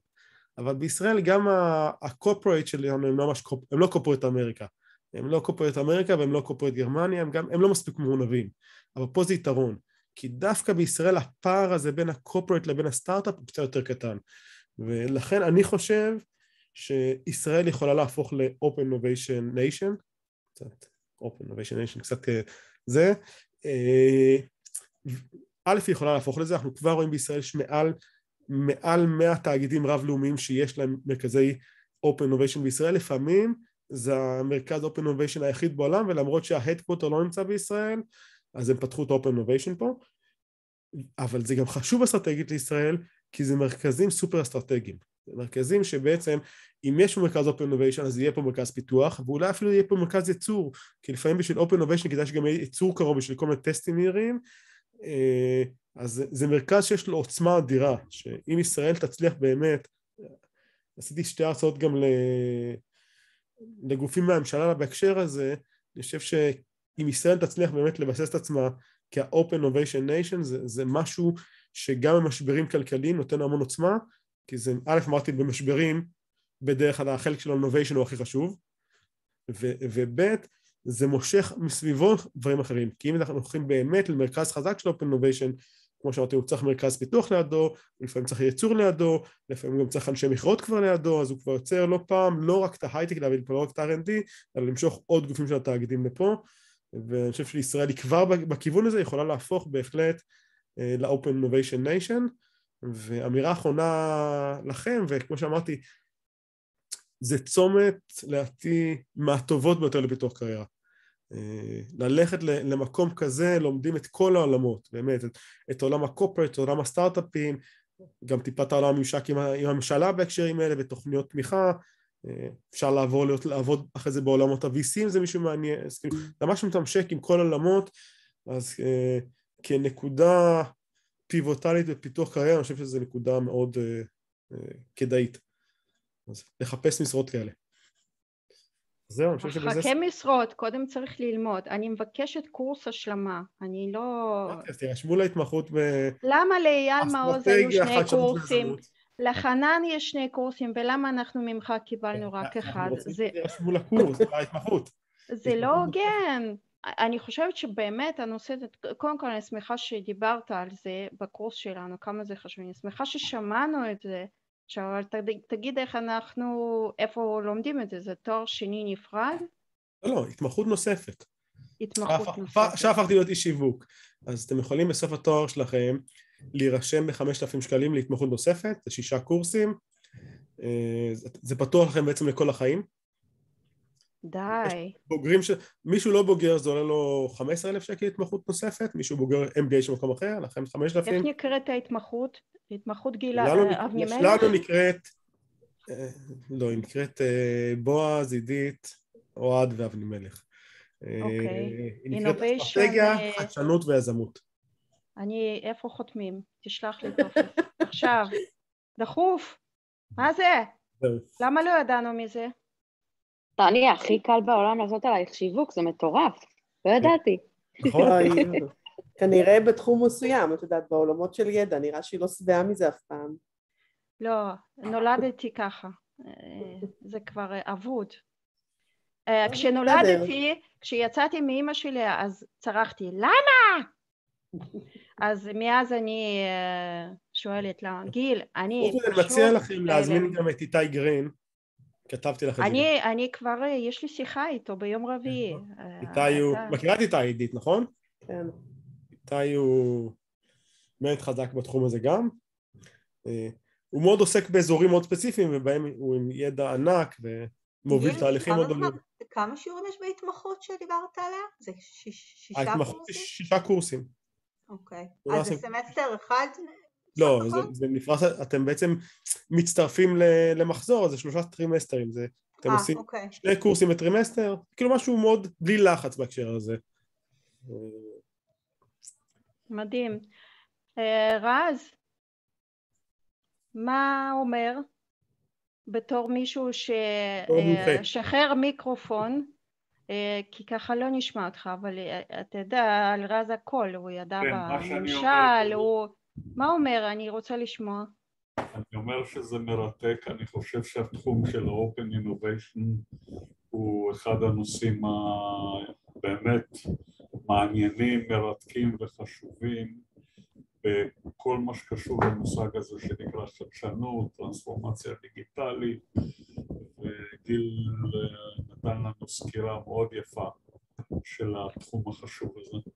אבל בישראל גם ה-corporate שלנו הם לא, ממש, הם לא קורפרייט אמריקה. הם לא קורפרייט אמריקה והם לא קורפרייט גרמניה, הם, גם, הם לא מספיק מעונבים. אבל פה זה יתרון. כי דווקא בישראל הפער הזה בין ה-corporate לבין הסטארט-אפ הוא קצת יותר קטן. ולכן אני חושב שישראל יכולה להפוך ל-open innovation nation, קצת Open Innovation Nation, קצת אה, זה. אה, א', היא יכולה להפוך לזה, אנחנו כבר רואים בישראל שמעל מעל 100 תאגידים רב-לאומיים שיש להם מרכזי Open Innovation בישראל, לפעמים זה המרכז Open Innovation היחיד בעולם, ולמרות שההדקווטר לא נמצא בישראל, אז הם פתחו את Open Innovation פה, אבל זה גם חשוב אסטרטגית לישראל, כי זה מרכזים סופר אסטרטגיים. מרכזים שבעצם אם יש פה מרכז אופן אינוביישן אז יהיה פה מרכז פיתוח ואולי אפילו יהיה פה מרכז ייצור כי לפעמים בשביל אופן אינוביישן כדאי שגם יהיה ייצור קרוב בשביל כל מיני טסטים מהירים אה, אז זה מרכז שיש לו עוצמה אדירה שאם ישראל תצליח באמת עשיתי שתי הרצאות גם לגופים מהממשלה בהקשר הזה אני חושב שאם ישראל תצליח באמת לבסס את עצמה כ-open innovation nation זה, זה משהו שגם במשברים כלכליים נותן המון עוצמה כי זה, א', אמרתי במשברים, בדרך כלל החלק של ה-Novation הוא הכי חשוב, וב', זה מושך מסביבו דברים אחרים, כי אם אנחנו הולכים באמת למרכז חזק של Open Innovation, כמו שאמרתי, הוא צריך מרכז פיתוח לידו, לפעמים צריך ייצור לידו, לפעמים גם צריך אנשי מכרות כבר לידו, אז הוא כבר יוצר לא פעם, לא רק את ההייטק, להביא לפה, לא רק את ה-R&D, אלא למשוך עוד גופים של התאגידים לפה, ואני חושב שישראל היא כבר בכיוון הזה, יכולה להפוך בהחלט אה, ל-Open Innovation Nation, ואמירה אחרונה לכם, וכמו שאמרתי, זה צומת לדעתי מהטובות ביותר לפיתוח קריירה. אה, ללכת למקום כזה, לומדים את כל העולמות, באמת, את, את עולם הקופרט, את עולם הסטארט-אפים, גם טיפה את העולם הממשק עם, עם הממשלה בהקשרים האלה, ותוכניות תמיכה, אה, אפשר לעבור להיות, לעבוד אחרי זה בעולמות ה-VC אם זה מישהו מעניין, אז כאילו, זה ממש מתמשק עם כל העולמות, אז אה, כנקודה פיבוטלית בפיתוח קריירה, אני חושב שזו נקודה מאוד אה, אה, כדאית. אז לחפש משרות כאלה. זהו, אני חושב שבזה... חכה משרות, קודם צריך ללמוד. אני מבקשת קורס השלמה, אני לא... אוקיי, אז תירשמו להתמחות ב... למה לאייל מעוז היו שני קורסים? לחנן יש שני קורסים, ולמה אנחנו ממך קיבלנו כן, רק אחד? תירשמו לקורס, להתמחות. זה לא הוגן. אני חושבת שבאמת הנושא, קודם כל אני שמחה שדיברת על זה בקורס שלנו, כמה זה חשוב, אני שמחה ששמענו את זה, עכשיו אבל תגיד איך אנחנו, איפה לומדים את זה, זה תואר שני נפרד? לא, לא, התמחות נוספת. התמחות נוספת. עכשיו הפכתי להיות איש שיווק, אז אתם יכולים בסוף התואר שלכם להירשם בחמשת אלפים שקלים להתמחות נוספת, זה שישה קורסים, אה, זה פתוח לכם בעצם לכל החיים. די. בוגרים ש... מישהו לא בוגר זה עולה לו 15,000 שקל התמחות נוספת, מישהו בוגר MBA של מקום אחר, לכן 5,000. איך נקראת ההתמחות? התמחות גילה אה, אבני לא, שלנו נקראת... אה, לא, היא נקראת אה, בועז, עידית, אוהד ואבנימלך. אוקיי. היא נקראת אסטרטגיה, חדשנות ויזמות. אני... איפה חותמים? תשלח לי טופס. עכשיו. דחוף. מה זה? למה לא ידענו מזה? תעני, הכי קל בעולם לעשות עלייך שיווק, זה מטורף. לא כן. ידעתי. נכון. כנראה בתחום מסוים, את יודעת, בעולמות של ידע, נראה שהיא לא שבעה מזה אף פעם. לא, נולדתי ככה. אה, זה כבר אה, אבוד. אה, כשנולדתי, כשיצאתי מאימא שלי, אז צרחתי, למה? אז מאז אני שואלת לה, גיל, אני... אוקיי, אני מציע לכם להזמין גם את איתי גרין, כתבתי לך את זה. אני כבר, אה, יש לי שיחה איתו ביום כן, רביעי. נכון. אה, איתי הוא, מכירה את איתי עידית, נכון? כן. איתי הוא באמת חזק בתחום הזה גם. אה, הוא מאוד עוסק באזורים מאוד ספציפיים ובהם הוא עם ידע ענק ומוביל תהליכים מאוד דומים. כמה שיעורים יש בהתמחות שדיברת עליה? זה שישה קורסים? ההתמחות שישה קורסים. אוקיי. לא אז זה סמסטר אחד לא, נכון. זה, זה נפרס, אתם בעצם מצטרפים למחזור, זה שלושה טרימסטרים, זה, אתם 아, אה, עושים אוקיי. שני קורסים בטרימסטר, כאילו משהו מאוד בלי לחץ בהקשר הזה. מדהים. אה, רז, מה אומר בתור מישהו ששחרר אה, מיקרופון, כי ככה לא נשמע אותך, אבל אתה יודע, על רז הכל, הוא ידע כן, בממשל, הוא... מה אומר? אני רוצה לשמוע. אני אומר שזה מרתק, אני חושב שהתחום של ה-open innovation הוא אחד הנושאים הבאמת מעניינים, מרתקים וחשובים בכל מה שקשור למושג הזה שנקרא חדשנות, טרנספורמציה דיגיטלית וגיל אה, נתן לנו סקירה מאוד יפה של התחום החשוב הזה.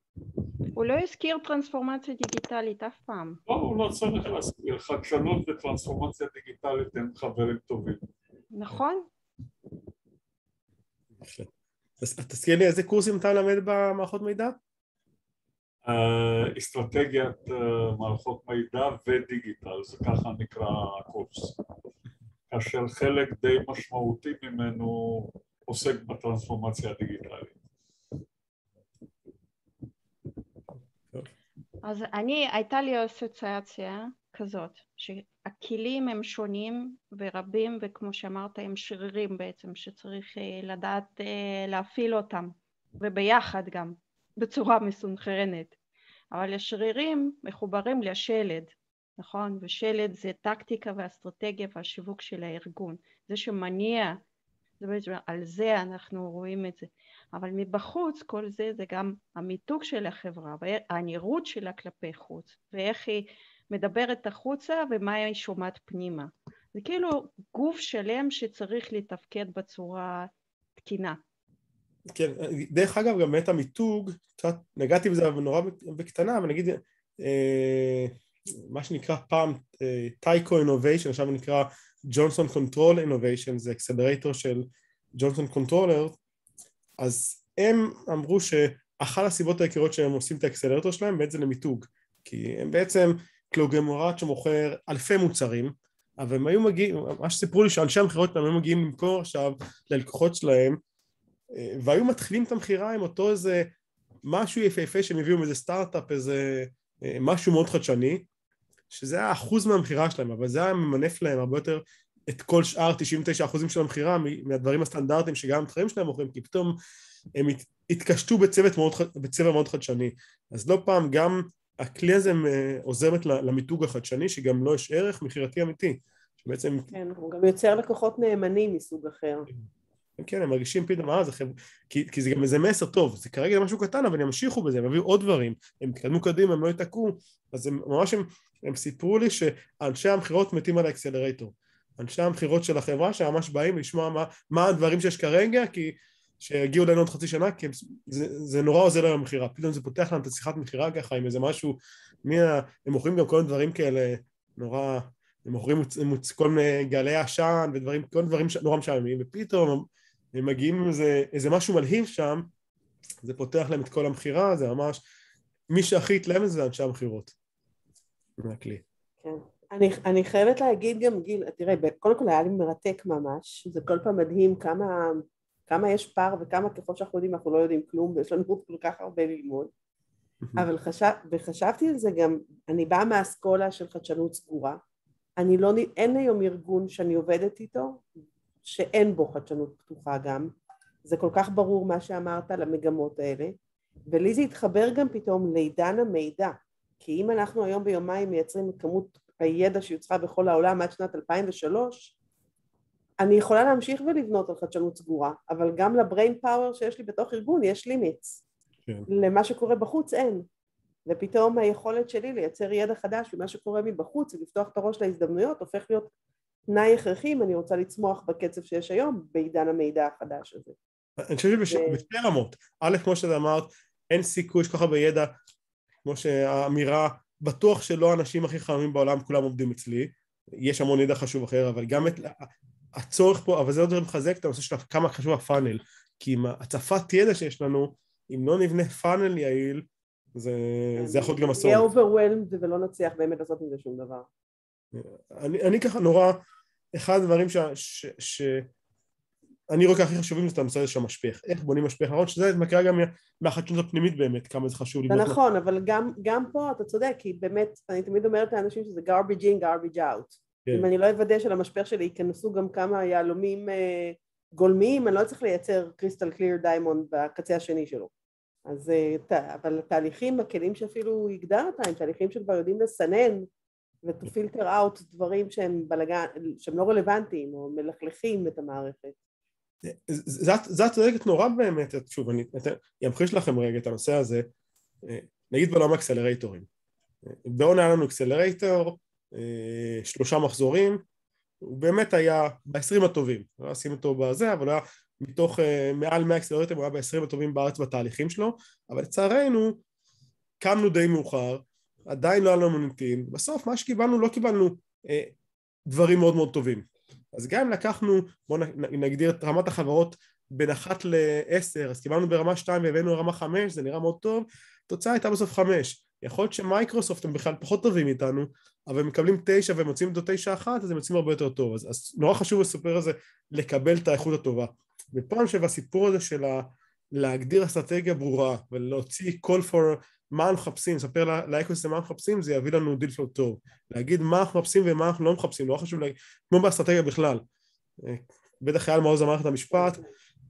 הוא לא הזכיר טרנספורמציה דיגיטלית אף פעם. לא, הוא לא צריך להזכיר, חדשנות וטרנספורמציה דיגיטלית הם חברים טובים. נכון. תזכיר לי איזה קורסים אתה מלמד במערכות מידע? אה, אסטרטגיית אה, מערכות מידע ודיגיטל, זה ככה נקרא הקורס. כאשר חלק די משמעותי ממנו עוסק בטרנספורמציה הדיגיטלית. אז אני, הייתה לי אסוציאציה כזאת, שהכלים הם שונים ורבים, וכמו שאמרת, הם שרירים בעצם, שצריך אה, לדעת אה, להפעיל אותם, וביחד גם, בצורה מסונכרנת. אבל השרירים מחוברים לשלד, נכון? ושלד זה טקטיקה ואסטרטגיה והשיווק של הארגון. זה שמניע, זה בעצם, על זה אנחנו רואים את זה. אבל מבחוץ כל זה זה גם המיתוג של החברה והנראות שלה כלפי חוץ ואיך היא מדברת החוצה ומה היא שומעת פנימה. זה כאילו גוף שלם שצריך לתפקד בצורה תקינה. כן, דרך אגב גם באמת המיתוג, קצת נגעתי בזה נורא בקטנה, אבל נגיד אה, מה שנקרא פעם טייקו אה, אינוביישן, עכשיו נקרא ג'ונסון קונטרול אינוביישן, זה אקסלרטור של ג'ונסון קונטרולר, אז הם אמרו שאחת הסיבות העיקריות שהם עושים את האקסלרטור שלהם בעצם למיתוג כי הם בעצם קלוגמורט שמוכר אלפי מוצרים אבל הם היו מגיעים, מה שסיפרו לי שאנשי המכירות שלהם היו מגיעים למכור עכשיו ללקוחות שלהם אה, והיו מתחילים את המכירה עם אותו איזה משהו יפהפה שהם הביאו מאיזה סטארט-אפ, איזה אה, משהו מאוד חדשני שזה היה אחוז מהמכירה שלהם אבל זה היה ממנף להם הרבה יותר את כל שאר 99% של המכירה מהדברים הסטנדרטיים שגם המתחרים שלהם מוכרים, כי פתאום הם התקשטו בצוות מאוד, בצבע מאוד חדשני. אז לא פעם גם הכלי הזה עוזרת למיתוג החדשני, שגם לו לא יש ערך מכירתי אמיתי. שבעצם... כן, הוא גם יוצר לקוחות נאמנים מסוג אחר. כן, הם מרגישים פתאום, אה, זה חבר... כי, כי זה גם איזה מסר טוב, זה כרגע משהו קטן, אבל הם ימשיכו בזה, הם יביאו עוד דברים, הם יתקדמו קדימה, הם לא ייתקעו, אז הם ממש, הם, הם סיפרו לי שאנשי המכירות מתים על האקסלרטור. אנשי המכירות של החברה שממש באים לשמוע מה, מה הדברים שיש כרגע, כי שיגיעו אלינו עוד חצי שנה, כי זה, זה נורא עוזר להם במכירה. פתאום זה פותח להם את השיחת מכירה ככה עם איזה משהו, מי ה... הם מוכרים גם כל מיני דברים כאלה נורא... הם מוכרים מוצ... מוצ... כל מיני גלי עשן ודברים, כל מיני דברים ש... נורא משעממים, ופתאום הם, מגיעים עם איזה, איזה משהו מלהיב שם, זה פותח להם את כל המכירה, זה ממש... מי שהכי התלהם לזה זה אנשי המכירות. מהכלי. כן. אני, אני חייבת להגיד גם גיל, תראה, קודם כל היה לי מרתק ממש, זה כל פעם מדהים כמה, כמה יש פער וכמה ככל שאנחנו יודעים אנחנו לא יודעים כלום ויש לנו כל כך הרבה ללמוד, אבל חשב, וחשבתי על זה גם, אני באה מהאסכולה של חדשנות סגורה, אני לא, אין היום ארגון שאני עובדת איתו שאין בו חדשנות פתוחה גם, זה כל כך ברור מה שאמרת על המגמות האלה, ולי זה התחבר גם פתאום לעידן המידע, כי אם אנחנו היום ביומיים מייצרים כמות הידע שיוצרה בכל העולם עד שנת 2003, אני יכולה להמשיך ולבנות על חדשנות סגורה, אבל גם לבריין פאוור שיש לי בתוך ארגון יש לימיץ. כן. למה שקורה בחוץ אין. ופתאום היכולת שלי לייצר ידע חדש ממה שקורה מבחוץ ולפתוח את הראש להזדמנויות הופך להיות תנאי הכרחי אם אני רוצה לצמוח בקצב שיש היום בעידן המידע החדש הזה. אני חושב שבשתי רמות, א', כמו שאת אמרת, אין סיכוי שכל כך הרבה ידע, כמו שהאמירה בטוח שלא האנשים הכי חמים בעולם כולם עובדים אצלי, יש המון ידע חשוב אחר, אבל גם את הצורך פה, אבל זה עוד מחזק את הנושא של כמה חשוב הפאנל, כי עם הצפת ידע שיש לנו, אם לא נבנה פאנל יעיל, זה, כן, זה יכול להיות גם אסון. נהיה אוברוולמד ולא נצליח באמת לעשות מזה שום דבר. אני, אני ככה נורא, אחד הדברים ש, ש, ש, אני רואה הכי חשובים זה את הנושא הזה של המשפך, איך בונים משפך ארון, שזה מקרה גם מהחדשנות הפנימית באמת, כמה זה חשוב לבנות. נכון, אבל גם, גם פה אתה צודק, כי באמת, אני תמיד אומרת לאנשים שזה garbage in, garbage out. כן. אם אני לא אוודא שלמשפך שלי ייכנסו גם כמה יהלומים אה, גולמיים, אני לא צריך לייצר קריסטל קליר דיימונד בקצה השני שלו. אז, אה, ת, אבל התהליכים, הכלים שאפילו הגדרת, הם תהליכים שכבר יודעים לסנן ו-to filter out דברים שהם בלגן, שהם לא רלוונטיים או מלכלכים את המערכת. זה את צודקת נורא באמת, שוב, אני אמחיש לכם רגע את הנושא הזה, אה, נגיד בעולם אקסלרטורים. אה, בעון היה לנו אקסלרייטור, אה, שלושה מחזורים, הוא באמת היה ב-20 הטובים, לא עשינו אותו בזה, אבל היה מתוך מעל 100 אקסלרייטורים, הוא היה ב-20 הטובים בארץ בתהליכים שלו, אבל לצערנו, קמנו די מאוחר, עדיין לא היה לנו מוניטין, בסוף מה שקיבלנו, לא קיבלנו דברים מאוד מאוד טובים. אז גם אם לקחנו, בואו נגדיר את רמת החברות בין אחת לעשר, אז קיבלנו ברמה שתיים והבאנו לרמה חמש, זה נראה מאוד טוב, התוצאה הייתה בסוף חמש. יכול להיות שמייקרוסופט הם בכלל פחות טובים מאיתנו, אבל הם מקבלים תשע והם מוצאים אותו תשע אחת, אז הם יוצאים הרבה יותר טוב. אז, אז נורא חשוב לספר על זה, לקבל את האיכות הטובה. ופה אני חושב הסיפור הזה של ה... להגדיר אסטרטגיה ברורה ולהוציא call for מה אנחנו מחפשים, ספר לאקוסטר מה אנחנו מחפשים, זה יביא לנו דיל פלוט טוב. להגיד מה אנחנו מחפשים ומה אנחנו לא מחפשים, לא חשוב, לה... כמו באסטרטגיה בכלל. אה, בטח אייל מעוז אמר את המשפט,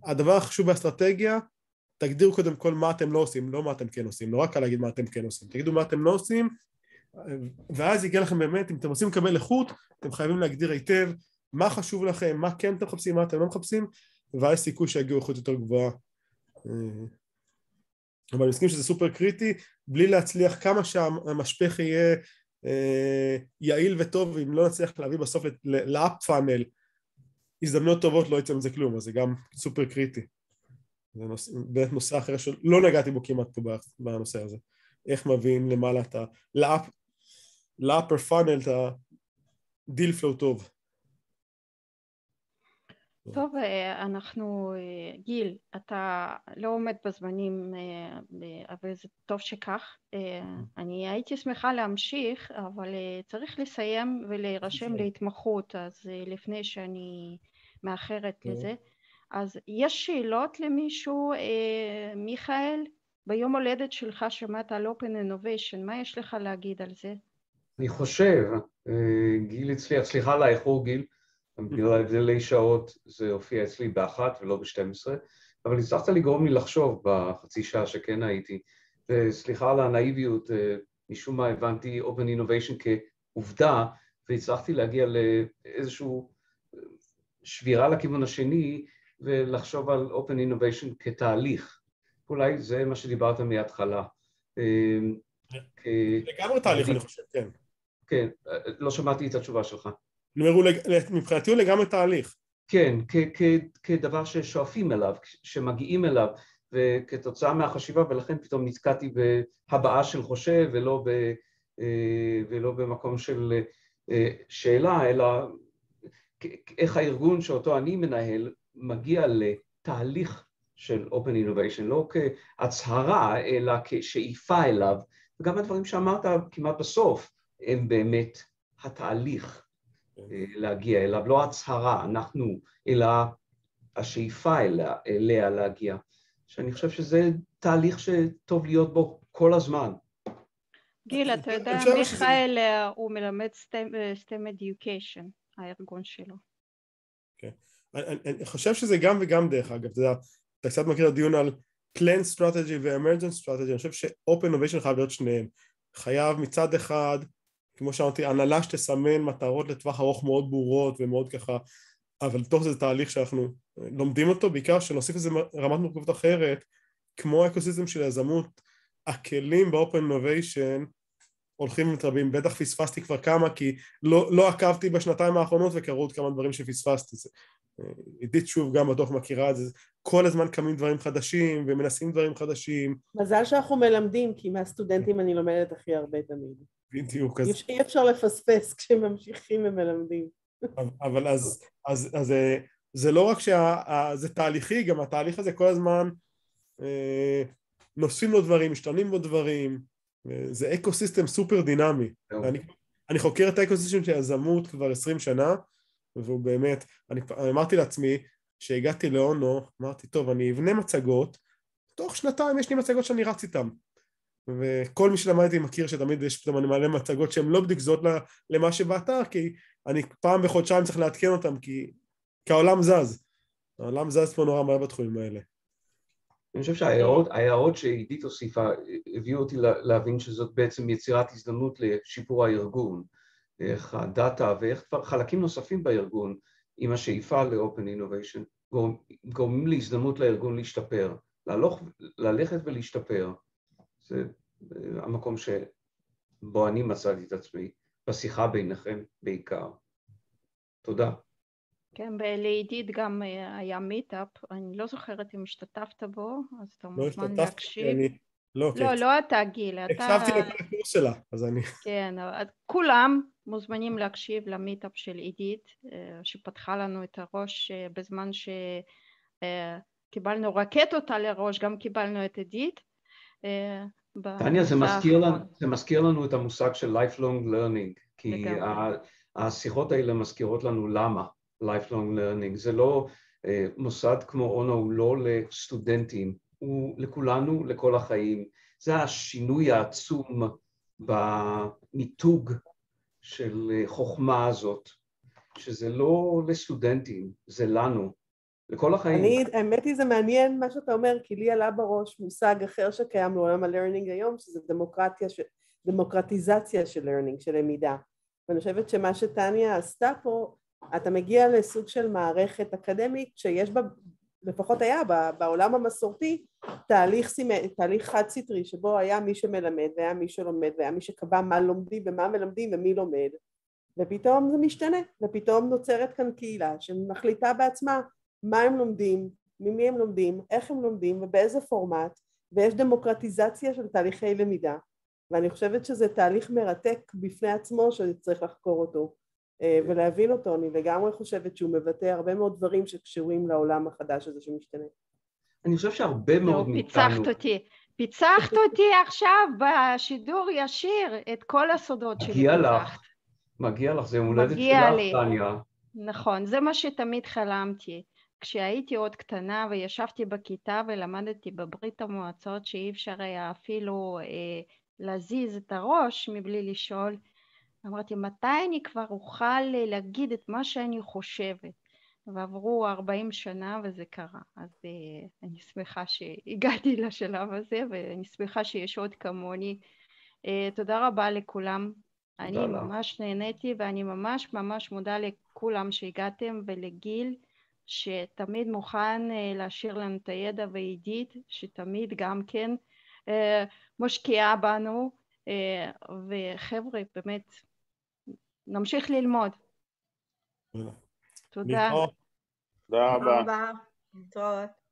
הדבר החשוב באסטרטגיה, תגדירו קודם כל מה אתם לא עושים, לא מה אתם כן עושים, נורא לא קל להגיד מה אתם כן עושים, תגידו מה אתם לא עושים, אה, ואז יגיע לכם באמת, אם אתם רוצים לקבל איכות, אתם חייבים להגדיר היטב מה חשוב לכם, מה כן אתם מחפשים, מה אתם לא מחפשים, ואז סיכוי שיגיעו איכות יותר גבוהה. אה, אבל אני מסכים שזה סופר קריטי, בלי להצליח כמה שהמשפך יהיה אה, יעיל וטוב, אם לא נצליח להביא בסוף לאפ פאנל הזדמנויות טובות לא יצא מזה כלום, אז זה גם סופר קריטי. זה נושא, באמת נושא אחר שלא לא נגעתי בו כמעט פה בנושא הזה. איך מביאים למעלה את ה... לאפ, לאפר פאנל את הדיל פלואו טוב. טוב, אה, אנחנו, אה, גיל, אתה לא עומד בזמנים, אה, אבל זה טוב שכך. אני הייתי שמחה להמשיך, אבל צריך לסיים ולהירשם אוקיי. להתמחות, אז לפני שאני מאחרת אוקיי. לזה. אז יש שאלות למישהו? מיכאל, ביום הולדת שלך שמעת על Open Innovation, מה יש לך להגיד על זה? אני חושב, גיל הצליח, סליחה על האיחור גיל, בגלל נכון. ההבדלי שעות זה הופיע אצלי באחת ולא בשתים עשרה, אבל הצלחת לגרום לי לחשוב בחצי שעה שכן הייתי. וסליחה על הנאיביות, אה, משום מה הבנתי Open Innovation כעובדה, והצלחתי להגיע לאיזושהי אה, שבירה לכיוון השני ולחשוב על Open Innovation כתהליך. אולי זה מה שדיברת מההתחלה. אה, כן. לגמרי תהליך, אני חושב, כן. כן, לא שמעתי את התשובה שלך. אומר, מבחינתי הוא לגמרי תהליך. כן, כדבר ששואפים אליו, שמגיעים אליו, וכתוצאה מהחשיבה, ולכן פתאום נתקעתי בהבעה של חושב, ולא, ב, אה, ולא במקום של אה, שאלה, אלא איך הארגון שאותו אני מנהל מגיע לתהליך של Open Innovation, לא כהצהרה, אלא כשאיפה אליו, וגם הדברים שאמרת כמעט בסוף, הם באמת התהליך. כן. אה, להגיע אליו, לא הצהרה, אנחנו, אלא השאיפה אליה, אליה להגיע, שאני חושב שזה תהליך שטוב להיות בו כל הזמן. גיל, אתה יודע, מיכאל שזה... אה, הוא מלמד STEM אדיוקיישן, אה, הארגון שלו. Okay. כן. אני, אני חושב שזה גם וגם דרך אגב, אתה יודע, אתה קצת מכיר הדיון על Plan Strategy ו-Emergent Strategy, אני חושב ש-Open Innovation חייב להיות שניהם. חייב מצד אחד כמו שאמרתי, הנהלה שתסמן מטרות לטווח ארוך מאוד ברורות ומאוד ככה, אבל תוך זה תהליך שאנחנו לומדים אותו, בעיקר שנוסיף לזה רמת מורכבות אחרת, כמו האקוסיסטם של יזמות, הכלים באופן אינוביישן הולכים ומתרבים, בטח פספסתי כבר כמה כי לא, לא עקבתי בשנתיים האחרונות וקרו עוד כמה דברים שפספסתי, זה, אה, עידית שוב גם בדוח מכירה את זה, כל הזמן קמים דברים חדשים ומנסים דברים חדשים. מזל שאנחנו מלמדים, כי מהסטודנטים אני לומדת הכי הרבה תמיד. בדיוק. אז... אי אפשר לפספס כשממשיכים ומלמדים. אבל אז, אז, אז אה, זה לא רק שזה תהליכי, גם התהליך הזה כל הזמן אה, נוסעים לו דברים, משתנים בו דברים, אה, זה אקו סיסטם סופר דינמי. אני, אני חוקר את האקו סיסטם של יזמות כבר עשרים שנה, והוא באמת, אני אמרתי לעצמי, כשהגעתי לאונו, אמרתי, טוב, אני אבנה מצגות, תוך שנתיים יש לי מצגות שאני רץ איתן. וכל מי שלמד איתי מכיר שתמיד יש פתאום אני מעלה מצגות שהן לא בדיוק זאת למה שבאתר כי אני פעם בחודשיים צריך לעדכן אותן, כי, כי העולם זז העולם זז פה נורא מהר בתחומים האלה אני חושב שההערות שעידית הוסיפה הביאו אותי להבין שזאת בעצם יצירת הזדמנות לשיפור הארגון, איך הדאטה ואיך חלקים נוספים בארגון עם השאיפה ל-open innovation גורמים להזדמנות לארגון להשתפר, ללכת ולהשתפר זה אה, המקום שבו אני מצאתי את עצמי, בשיחה ביניכם בעיקר. תודה. כן, ולעידית גם אה, היה מיטאפ, אני לא זוכרת אם השתתפת בו, אז אתה לא מוזמן להקשיב. אני... לא, לא, כן. לא אתה גיל, אתה... הקשבתי לכל שלה, אז אני... כן, כולם מוזמנים להקשיב למיטאפ של עידית, אה, שפתחה לנו את הראש בזמן שקיבלנו רקטות על הראש, גם קיבלנו את עידית. אה, טניה, זה זה מזכיר לנו את המושג של lifelong learning, כי השיחות האלה מזכירות לנו למה lifelong learning. זה לא אה, מוסד כמו אונו, הוא לא לסטודנטים, הוא לכולנו, לכל החיים. זה השינוי העצום במיתוג של אה, חוכמה הזאת, שזה לא לסטודנטים, זה לנו. לכל החיים. אני, האמת היא זה מעניין מה שאתה אומר, כי לי עלה בראש מושג אחר שקיים בעולם הלרנינג היום, שזה דמוקרטיה, ש... דמוקרטיזציה של לרנינג, של למידה. ואני חושבת שמה שטניה עשתה פה, אתה מגיע לסוג של מערכת אקדמית שיש בה, לפחות היה בה, בעולם המסורתי, תהליך, סימ... תהליך חד-סטרי, שבו היה מי שמלמד והיה מי שלומד והיה מי שקבע מה לומדים ומה מלמדים ומי לומד, ופתאום זה משתנה, ופתאום נוצרת כאן קהילה שמחליטה בעצמה מה הם לומדים, ממי הם לומדים, איך הם לומדים ובאיזה פורמט, ויש דמוקרטיזציה של תהליכי למידה, ואני חושבת שזה תהליך מרתק בפני עצמו שצריך לחקור אותו אה, ולהבין אותו, אני לגמרי חושבת שהוא מבטא הרבה מאוד דברים שקשורים לעולם החדש הזה שמשתנה. אני חושב שהרבה מאוד מאיתנו... פיצחת אותי. פיצחת אותי עכשיו בשידור ישיר את כל הסודות שלי. מגיע לך, מגיע לך, זה יום הולדת שלך, טניה. נכון, זה מה שתמיד חלמתי. כשהייתי עוד קטנה וישבתי בכיתה ולמדתי בברית המועצות שאי אפשר היה אפילו אה, להזיז את הראש מבלי לשאול, אמרתי מתי אני כבר אוכל אה, להגיד את מה שאני חושבת ועברו 40 שנה וזה קרה אז אה, אני שמחה שהגעתי לשלב הזה ואני שמחה שיש עוד כמוני אה, תודה רבה לכולם אני לה. ממש נהניתי ואני ממש ממש מודה לכולם שהגעתם ולגיל שתמיד מוכן אה, להשאיר לנו את הידע ועידית שתמיד גם כן אה, משקיעה בנו אה, וחבר'ה באמת נמשיך ללמוד. תודה. תודה רבה. להתראות.